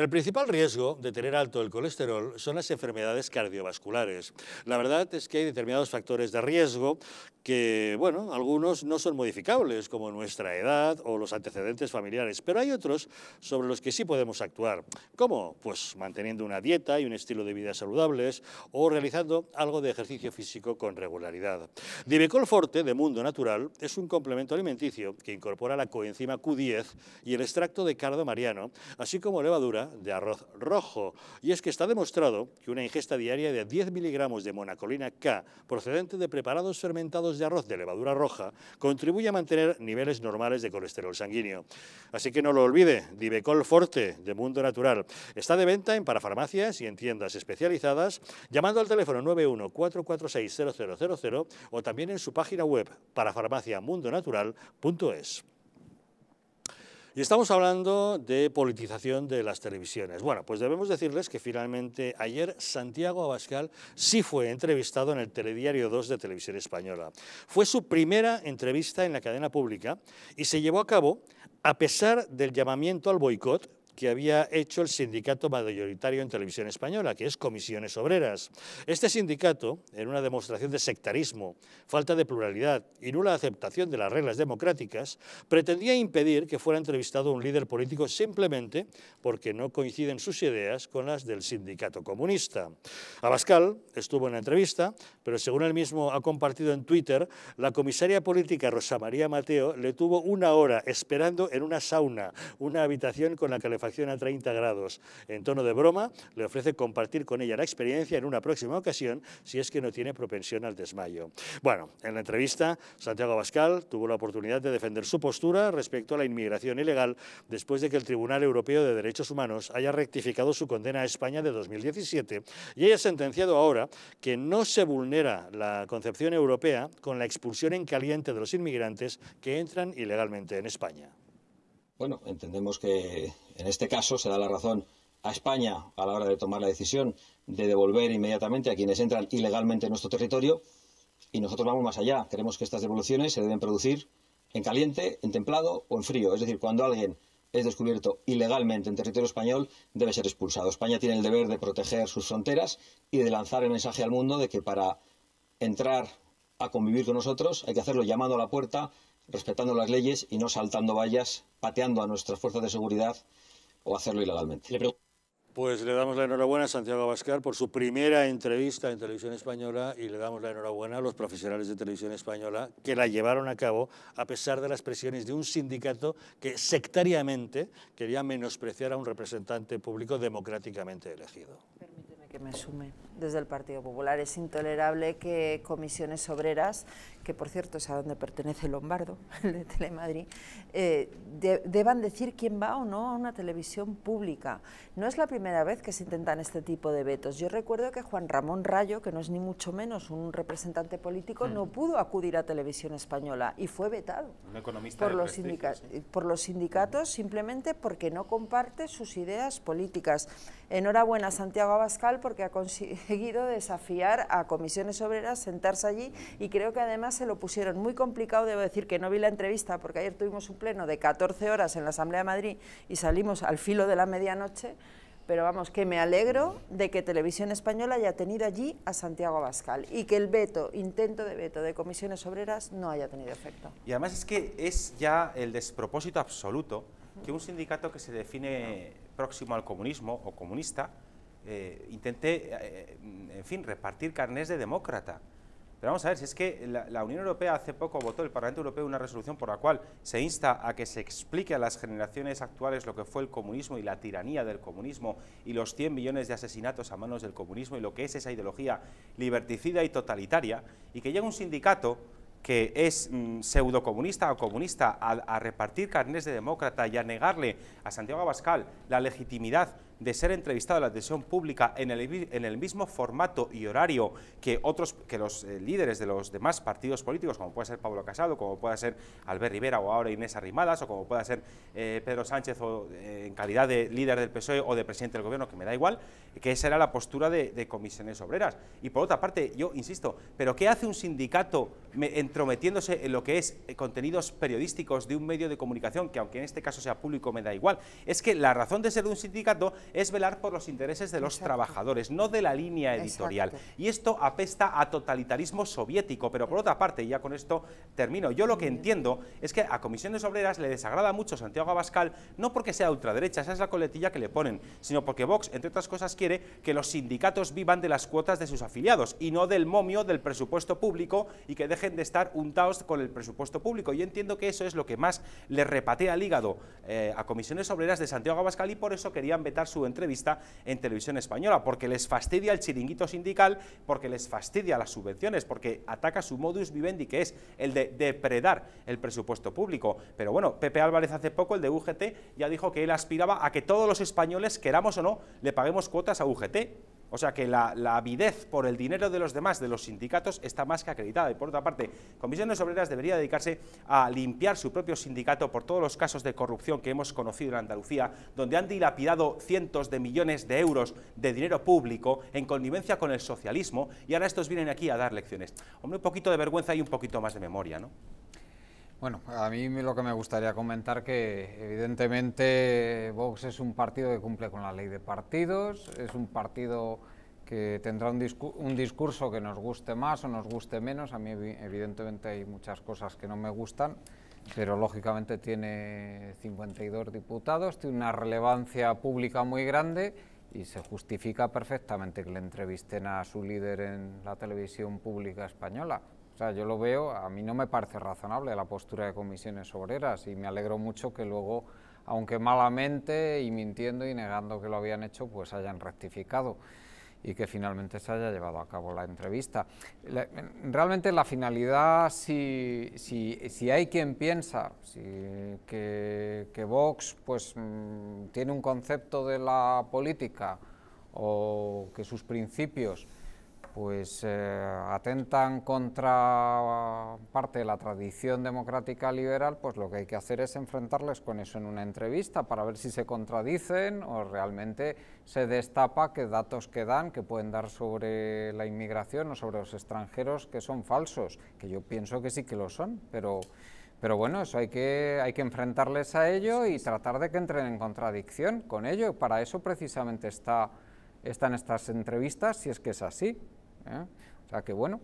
El principal riesgo de tener alto el colesterol son las enfermedades cardiovasculares. La verdad es que hay determinados factores de riesgo que, bueno, algunos no son modificables, como nuestra edad o los antecedentes familiares, pero hay otros sobre los que sí podemos actuar. ¿Cómo? Pues manteniendo una dieta y un estilo de vida saludables o realizando algo de ejercicio físico con regularidad. Divecol Forte de Mundo Natural es un complemento alimenticio que incorpora la coenzima Q10 y el extracto de cardo mariano, así como levadura de arroz rojo. Y es que está demostrado que una ingesta diaria de 10 miligramos de monacolina K, procedente de preparados fermentados de arroz de levadura roja, contribuye a mantener niveles normales de colesterol sanguíneo. Así que no lo olvide, Divecol Forte, de Mundo Natural. Está de venta en parafarmacias y en tiendas especializadas, llamando al teléfono 914460000 o también en su página web parafarmaciamundonatural.es. Y estamos hablando de politización de las televisiones. Bueno, pues debemos decirles que finalmente ayer Santiago Abascal sí fue entrevistado en el Telediario 2 de Televisión Española. Fue su primera entrevista en la cadena pública y se llevó a cabo a pesar del llamamiento al boicot que había hecho el sindicato mayoritario en televisión española, que es Comisiones Obreras. Este sindicato, en una demostración de sectarismo, falta de pluralidad y nula aceptación de las reglas democráticas, pretendía impedir que fuera entrevistado un líder político simplemente porque no coinciden sus ideas con las del sindicato comunista. Abascal estuvo en la entrevista, pero según él mismo ha compartido en Twitter, la comisaria política Rosa María Mateo le tuvo una hora esperando en una sauna, una habitación con la que le facción a 30 grados. En tono de broma, le ofrece compartir con ella la experiencia en una próxima ocasión si es que no tiene propensión al desmayo. Bueno, en la entrevista, Santiago Abascal tuvo la oportunidad de defender su postura respecto a la inmigración ilegal después de que el Tribunal Europeo de Derechos Humanos haya rectificado su condena a España de 2017 y haya sentenciado ahora que no se vulnera la concepción europea con la expulsión en caliente de los inmigrantes que entran ilegalmente en España. Bueno, entendemos que en este caso se da la razón a España a la hora de tomar la decisión de devolver inmediatamente a quienes entran ilegalmente en nuestro territorio y nosotros vamos más allá. Queremos que estas devoluciones se deben producir en caliente, en templado o en frío. Es decir, cuando alguien es descubierto ilegalmente en territorio español, debe ser expulsado. España tiene el deber de proteger sus fronteras y de lanzar el mensaje al mundo de que para entrar a convivir con nosotros hay que hacerlo llamando a la puerta respetando las leyes y no saltando vallas, pateando a nuestras fuerzas de seguridad o hacerlo ilegalmente. Pues le damos la enhorabuena a Santiago Abascal por su primera entrevista en Televisión Española y le damos la enhorabuena a los profesionales de Televisión Española que la llevaron a cabo a pesar de las presiones de un sindicato que sectariamente quería menospreciar a un representante público democráticamente elegido. Permíteme que me sume. Desde el Partido Popular es intolerable que comisiones obreras que por cierto es a donde pertenece Lombardo, el de Telemadrid, eh, deban decir quién va o no a una televisión pública. No es la primera vez que se intentan este tipo de vetos. Yo recuerdo que Juan Ramón Rayo, que no es ni mucho menos un representante político, mm. no pudo acudir a televisión española y fue vetado eh, por los, sindicatos mm. simplemente porque no comparte sus ideas políticas. Enhorabuena a Santiago Abascal porque ha conseguido desafiar a comisiones obreras, sentarse allí y creo que además se lo pusieron muy complicado, debo decir que no vi la entrevista porque ayer tuvimos un pleno de 14 horas en la Asamblea de Madrid y salimos al filo de la medianoche, pero vamos, que me alegro de que Televisión Española haya tenido allí a Santiago Abascal y que el veto, intento de veto de comisiones obreras no haya tenido efecto. Y además es que es ya el despropósito absoluto que un sindicato que se define próximo al comunismo o comunista eh, intente, eh, en fin, repartir carnés de demócrata. Pero vamos a ver, si es que la, Unión Europea hace poco votó el Parlamento Europeo una resolución por la cual se insta a que se explique a las generaciones actuales lo que fue el comunismo y la tiranía del comunismo y los 100 millones de asesinatos a manos del comunismo y lo que es esa ideología liberticida y totalitaria, y que llega un sindicato que es pseudo mm, pseudocomunista o comunista a, a repartir carnes de demócrata y a negarle a Santiago Abascal la legitimidad de ser entrevistado a la atención pública en el, en el mismo formato y horario que otros que los eh, líderes de los demás partidos políticos, como puede ser Pablo Casado, como pueda ser Albert Rivera o ahora Inés Arrimadas, o como pueda ser eh, Pedro Sánchez o, eh, en calidad de líder del PSOE o de presidente del gobierno, que me da igual, que esa era la postura de, de comisiones obreras. Y por otra parte, yo insisto, ¿pero qué hace un sindicato entrometiéndose en lo que es contenidos periodísticos de un medio de comunicación, que aunque en este caso sea público me da igual? Es que la razón de ser de un sindicato es velar por los intereses de los trabajadores, no de la línea editorial. Y esto apesta a totalitarismo soviético, pero por otra parte, y ya con esto termino, yo lo que entiendo es que a Comisiones Obreras le desagrada mucho Santiago Abascal, no porque sea ultraderecha, esa es la coletilla que le ponen, sino porque Vox, entre otras cosas, quiere que los sindicatos vivan de las cuotas de sus afiliados y no del momio del presupuesto público y que dejen de estar untados con el presupuesto público. Yo entiendo que eso es lo que más le repatea al hígado eh, a Comisiones Obreras de Santiago Abascal y por eso querían vetar su entrevista en televisión española, porque les fastidia el chiringuito sindical, porque les fastidia las subvenciones, porque ataca su modus vivendi, que es el de depredar el presupuesto público. Pero bueno, Pepe Álvarez hace poco, el de UGT, ya dijo que él aspiraba a que todos los españoles, queramos o no, le paguemos cuotas a UGT. O sea que la, avidez por el dinero de los demás, de los sindicatos, está más que acreditada. Y por otra parte, Comisiones Obreras debería dedicarse a limpiar su propio sindicato por todos los casos de corrupción que hemos conocido en Andalucía, donde han dilapidado cientos de millones de euros de dinero público en connivencia con el socialismo y ahora estos vienen aquí a dar lecciones. Hombre, un poquito de vergüenza y un poquito más de memoria, ¿no? Bueno, a mí lo que me gustaría comentar que evidentemente Vox es un partido que cumple con la ley de partidos, es un partido que tendrá un, un discurso que nos guste más o nos guste menos. A mí evidentemente hay muchas cosas que no me gustan, pero lógicamente tiene 52 diputados, tiene una relevancia pública muy grande y se justifica perfectamente que le entrevisten a su líder en la televisión pública española sea, yo lo veo, a mí no me parece razonable la postura de comisiones obreras y me alegro mucho que luego, aunque malamente y mintiendo y negando que lo habían hecho, pues hayan rectificado y que finalmente se haya llevado a cabo la entrevista. realmente la finalidad, si, hay quien piensa que, Vox pues, mm, tiene un concepto de la política o que sus principios pues eh, atentan contra ah, parte de la tradición democrática liberal, pues lo que hay que hacer es enfrentarles con eso en una entrevista para ver si se contradicen o realmente se destapa qué datos que dan, que pueden dar sobre la inmigración o sobre los extranjeros que son falsos, que yo pienso que sí que lo son, pero... Pero bueno, eso hay que, hay que enfrentarles a ello y tratar de que entren en contradicción con ello. Para eso precisamente está, están estas entrevistas, si es que es así. ¿eh? O sea que bueno.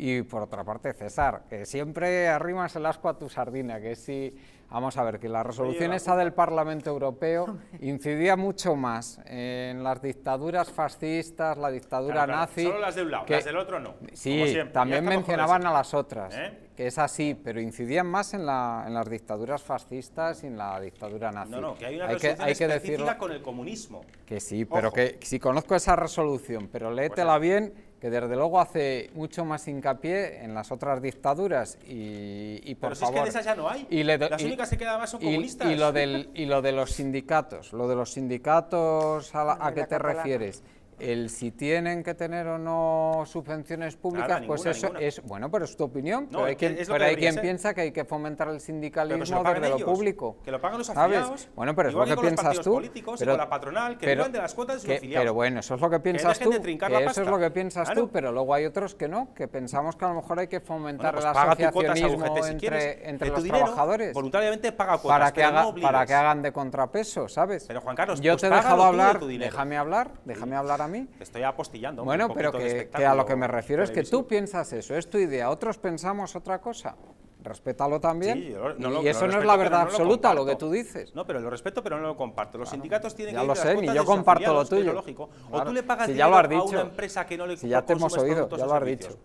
Y por otra parte, César, que siempre arrimas el asco a tu sardina, que si, vamos a ver, que la resolución esa del Parlamento Europeo incidía mucho más en las dictaduras fascistas, la dictadura claro. nazi... Solo las de un lado, que, las del otro no, Sí, también mencionaban a las otras, ¿Eh? que es así, pero incidían más en, la, en, las dictaduras fascistas y en la dictadura nazi. No, no, que hay una resolución que, hay con el comunismo. Que sí, pero que si conozco esa resolución, pero pues léetela bien que desde luego hace mucho más hincapié en las otras dictaduras y, y por Pero si es que de esas ya no hay. Y las únicas que quedan más son comunistas. Y, lo del, y lo de los sindicatos, lo de los sindicatos a, qué te refieres. El si tienen que tener o no subvenciones públicas, pues eso es. Bueno, pero es tu opinión. pero hay quien, piensa que hay que fomentar el sindicalismo lo desde lo público. Que lo pagan los afiliados. Bueno, pero es lo que, piensas tú. pero, que de Pero bueno, eso es lo que piensas tú. eso es lo que piensas tú, pero luego hay otros que no, que pensamos que a lo mejor hay que fomentar pues el asociacionismo entre, los trabajadores. Voluntariamente paga cuotas. Para que, para que hagan de contrapeso, ¿sabes? Pero Juan Carlos, yo pues te he dejado hablar. Déjame hablar, déjame hablar mí. estoy apostillando. Bueno, pero que, a lo que me refiero es que tú piensas eso, es tu idea, otros pensamos otra cosa. Respétalo también. y, eso no es la verdad absoluta, lo, que tú dices. No, pero lo respeto, pero no lo comparto. Los sindicatos tienen que. Ya lo sé, ni yo comparto lo tuyo. O tú le pagas si ya a una empresa que no le si ya te hemos oído, ya lo has dicho.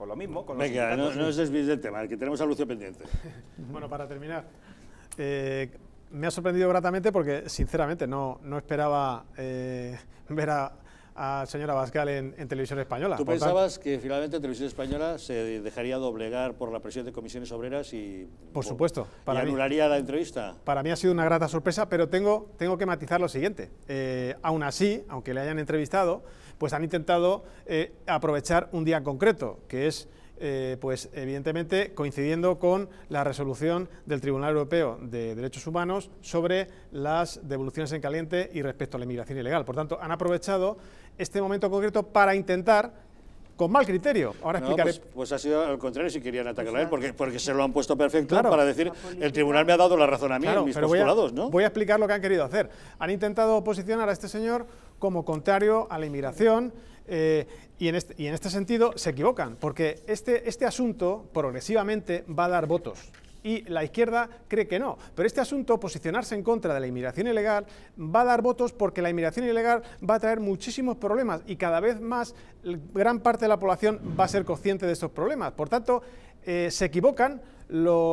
Venga, no, no es que tenemos a Lucio pendiente. bueno, para terminar. Eh, me ha sorprendido gratamente porque, sinceramente, no, no esperaba eh, ver a, a señora Bascal en, Televisión Española. ¿Tú pensabas que finalmente Televisión Española se dejaría doblegar por la presión de comisiones obreras y... Por supuesto. y anularía la entrevista? Para mí ha sido una grata sorpresa, pero tengo, tengo que matizar lo siguiente. Eh, aún así, aunque le hayan entrevistado, pues han intentado eh, aprovechar un día concreto, que es... Eh, pues evidentemente coincidiendo con la resolución del Tribunal Europeo de Derechos Humanos sobre las devoluciones en caliente y respecto a la inmigración ilegal. Por tanto, han aprovechado este momento concreto para intentar con mal criterio. Ahora explicaré. Pues, pues, ha sido al contrario si querían atacar a él, porque, porque se lo han puesto perfecto para decir, el tribunal me ha dado la razón a mí mis postulados, voy a, ¿no? Voy a explicar lo que han querido hacer. Han intentado posicionar a este señor como contrario a la inmigración eh, y, en este, y en este sentido se equivocan, porque este, este asunto progresivamente va a dar votos y la izquierda cree que no. Pero este asunto, posicionarse en contra de la inmigración ilegal, va a dar votos porque la inmigración ilegal va a traer muchísimos problemas y cada vez más gran parte de la población va a ser consciente de estos problemas. Por tanto, eh, se equivocan,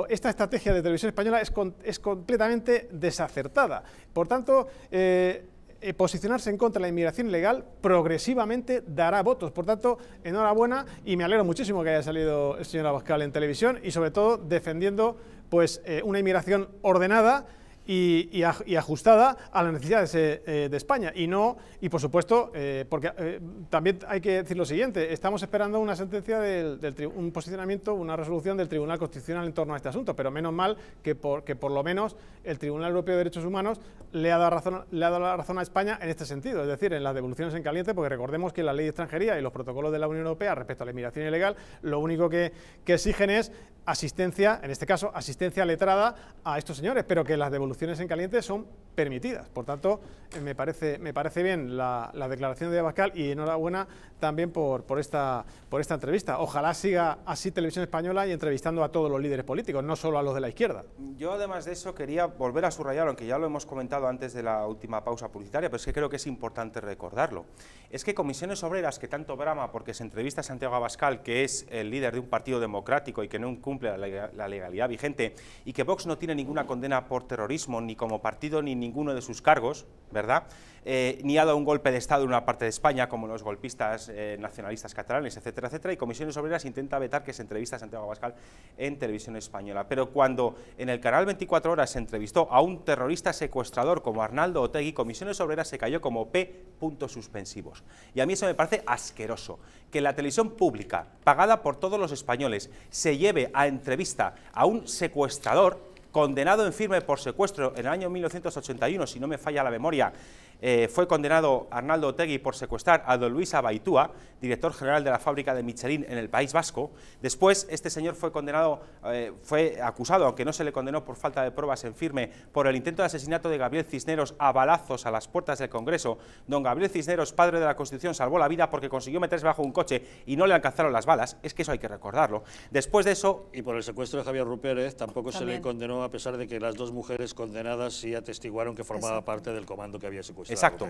esta estrategia de televisión española es, es completamente desacertada. Por tanto, eh, eh, posicionarse en contra de la inmigración ilegal progresivamente dará votos. Por tanto, enhorabuena y me alegro muchísimo que haya salido el señor Abascal en televisión y sobre todo defendiendo pues, eh, una inmigración ordenada y, ajustada a las necesidades eh, eh, de España. Y no, y por supuesto, eh, porque también hay que decir lo siguiente, estamos esperando una sentencia, del, un posicionamiento, una resolución del Tribunal Constitucional en torno a este asunto, pero menos mal que por, por lo menos el Tribunal Europeo de Derechos Humanos le ha, dado razón, le ha dado la razón a España en este sentido, es decir, en las devoluciones en caliente, porque recordemos que la ley de extranjería y los protocolos de la Unión Europea respecto a la inmigración ilegal, lo único que, que exigen es asistencia, en este caso asistencia letrada a estos señores, pero que las devoluciones en caliente son permitidas. Por tanto, me parece, me parece bien la, declaración de Abascal y enhorabuena también por, por, esta, por esta entrevista. Ojalá siga así Televisión Española y entrevistando a todos los líderes políticos, no solo a los de la izquierda. Yo además de eso quería volver a subrayar, aunque ya lo hemos comentado antes de la última pausa publicitaria, pero es que creo que es importante recordarlo. Es que Comisiones Obreras, que tanto brama porque se entrevista a Santiago Abascal, que es el líder de un partido democrático y que no cumple la legalidad vigente, y que Vox no tiene ninguna condena por terrorismo, ni como partido, ni ninguno de sus cargos, ¿verdad? Eh, ni ha dado un golpe de Estado en una parte de España, como los golpistas eh, nacionalistas catalanes, etcétera, etcétera, y Comisiones Obreras intenta vetar que se entrevista a Santiago Abascal en televisión española. Pero cuando en el canal 24 Horas se entrevistó a un terrorista secuestrador como Arnaldo Otegui, Comisiones Obreras se cayó como P puntos suspensivos. Y a mí eso me parece asqueroso, que la televisión pública, pagada por todos los españoles, se lleve a entrevista a un secuestrador condenado en firme por secuestro en el año 1981, si no me falla la memoria, eh, fue condenado Arnaldo Otegui por secuestrar a don Luis Abaitúa, director general de la fábrica de Michelin en el País Vasco. Después, este señor fue condenado, eh, fue acusado, aunque no se le condenó por falta de pruebas en firme, por el intento de asesinato de Gabriel Cisneros a balazos a las puertas del Congreso. Don Gabriel Cisneros, padre de la Constitución, salvó la vida porque consiguió meterse bajo un coche y no le alcanzaron las balas. Es que eso hay que recordarlo. Después de eso... Y por el secuestro de Javier Rupérez tampoco se le condenó a pesar de que las dos mujeres condenadas sí atestiguaron que formaba parte del comando que había secuestrado. Exacto,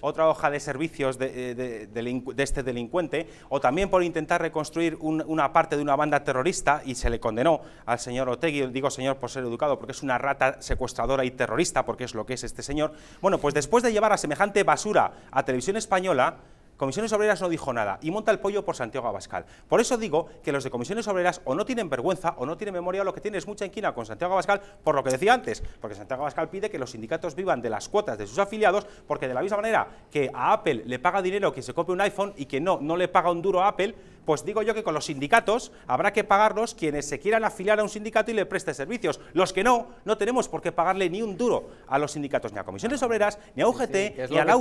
otra hoja de servicios eh, de, este delincuente, o también por intentar reconstruir una parte de una banda terrorista, y se le condenó al señor Otegui, digo señor por ser educado, porque es una rata secuestradora y terrorista, porque es lo que es este señor. Bueno, pues después de llevar a semejante basura a Televisión Española, Comisiones Obreras no dijo nada y monta el pollo por Santiago Abascal. Por eso digo que los de Comisiones Obreras o no tienen vergüenza o no tienen memoria o lo que tienen es mucha inquina con Santiago Abascal por lo que decía antes, porque Santiago Abascal pide que los sindicatos vivan de las cuotas de sus afiliados porque de la misma manera que a Apple le paga dinero que se compre un iPhone y que no, no le paga un duro a Apple, pues digo yo que con los sindicatos habrá que pagarlos quienes se quieran afiliar a un sindicato y le preste servicios. Los que no, no tenemos por qué pagarle ni un duro a los sindicatos, ni a comisiones obreras, ni a UGT, ni a la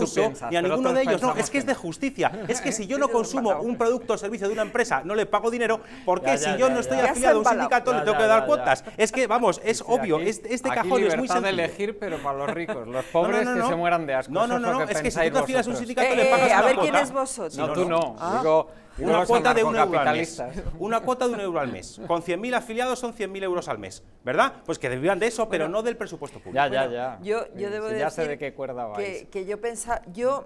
ni a ninguno de ellos. No, es que es de justicia. Es que si yo no consumo un producto o servicio de una empresa, no le pago dinero, porque qué? si yo no estoy afiliado a un sindicato, le tengo que dar cuotas. Es que, vamos, es obvio, este, cajón es muy sencillo. de elegir, pero para los ricos, los pobres que se mueran de asco. No, no, no, es que, si tú te afilias a un sindicato, le eh, pagas eh, a ver quién es vosotros. No, tú no. Digo, una cuota de un euro al mes. Una cuota de un euro al mes. Con 100.000 afiliados son 100.000 euros al mes, ¿verdad? Pues que debían de eso, pero no del presupuesto público. Ya, ya, ya. Yo, yo debo ya sé de qué cuerda vais. Que, yo pensaba, yo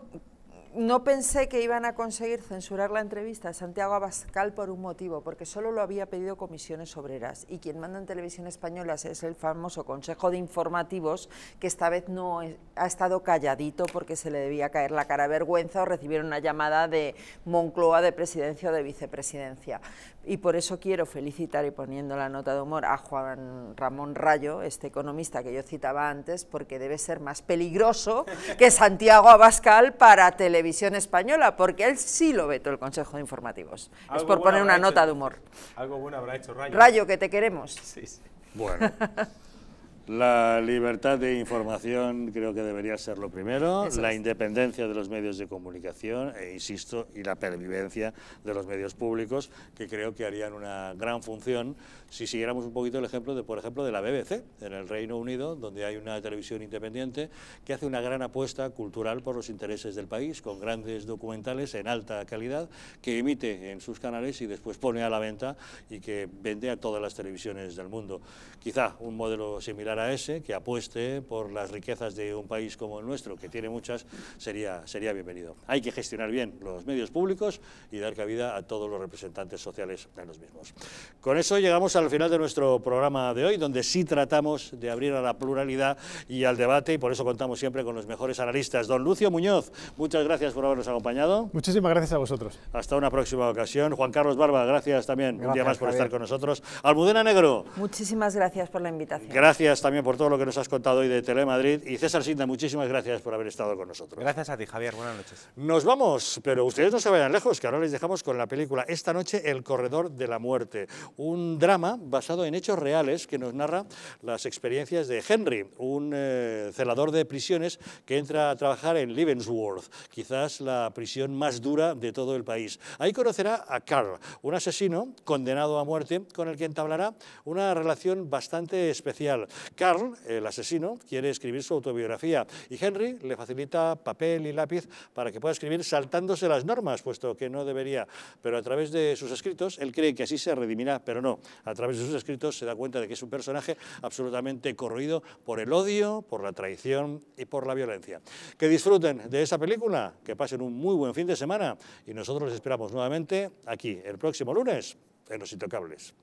no pensé que iban a conseguir censurar la entrevista a Santiago Abascal por un motivo, porque solo lo había pedido comisiones obreras y quien manda en televisión española es el famoso Consejo de Informativos, que esta vez no ha estado calladito porque se le debía caer la cara vergüenza o recibir una llamada de Moncloa de presidencia o de vicepresidencia. Y por eso quiero felicitar y poniendo la nota de humor a Juan Ramón Rayo, este economista que yo citaba antes, porque debe ser más peligroso que Santiago Abascal para televisión televisión española, porque él sí lo vetó el Consejo de Informativos. Es por poner una nota de humor. Algo bueno habrá hecho Rayo. Rayo, que te queremos. Sí, sí. Bueno. La libertad de información creo que debería ser lo primero, la independencia de los medios de comunicación, e insisto, y la pervivencia de los medios públicos, que creo que harían una gran función si siguiéramos un poquito el ejemplo, de, por ejemplo, de la BBC en el Reino Unido, donde hay una televisión independiente que hace una gran apuesta cultural por los intereses del país, con grandes documentales en alta calidad que emite en sus canales y después pone a la venta y que vende a todas las televisiones del mundo. Quizá un modelo similar a ese, que apueste por las riquezas de un país como el nuestro, que tiene muchas, sería, sería bienvenido. Hay que gestionar bien los medios públicos y dar cabida a todos los representantes sociales de los mismos. Con eso llegamos al final de nuestro programa de hoy, donde sí tratamos de abrir a la pluralidad y al debate, y por eso contamos siempre con los mejores analistas. Don Lucio Muñoz, muchas gracias por habernos acompañado. Muchísimas gracias a vosotros. Hasta una próxima ocasión. Juan Carlos Barba, gracias también un día más por estar con nosotros. Almudena Negro. Muchísimas gracias por la invitación. Gracias también por todo lo que nos has contado hoy de Telemadrid. Y César Sinda, muchísimas gracias por haber estado con nosotros. Gracias a ti, Javier. Buenas noches. Nos vamos, pero ustedes no se vayan lejos, que ahora les dejamos con la película Esta noche, El Corredor de la Muerte. Un drama basado en hechos reales que nos narra las experiencias de Henry, un eh, celador de prisiones que entra a trabajar en Levensworth, quizás la prisión más dura de todo el país. Ahí conocerá a Carl, un asesino condenado a muerte con el que entablará una relación bastante especial. Carl, el asesino, quiere escribir su autobiografía y Henry le facilita papel y lápiz para que pueda escribir saltándose las normas, puesto que no debería, pero a través de sus escritos él cree que así se redimirá, pero no, a a través de sus escritos se da cuenta de que es un personaje absolutamente corroído por el odio, por la traición y por la violencia. Que disfruten de esa película, que pasen un muy buen fin de semana y nosotros les esperamos nuevamente aquí el próximo lunes en Los Intocables.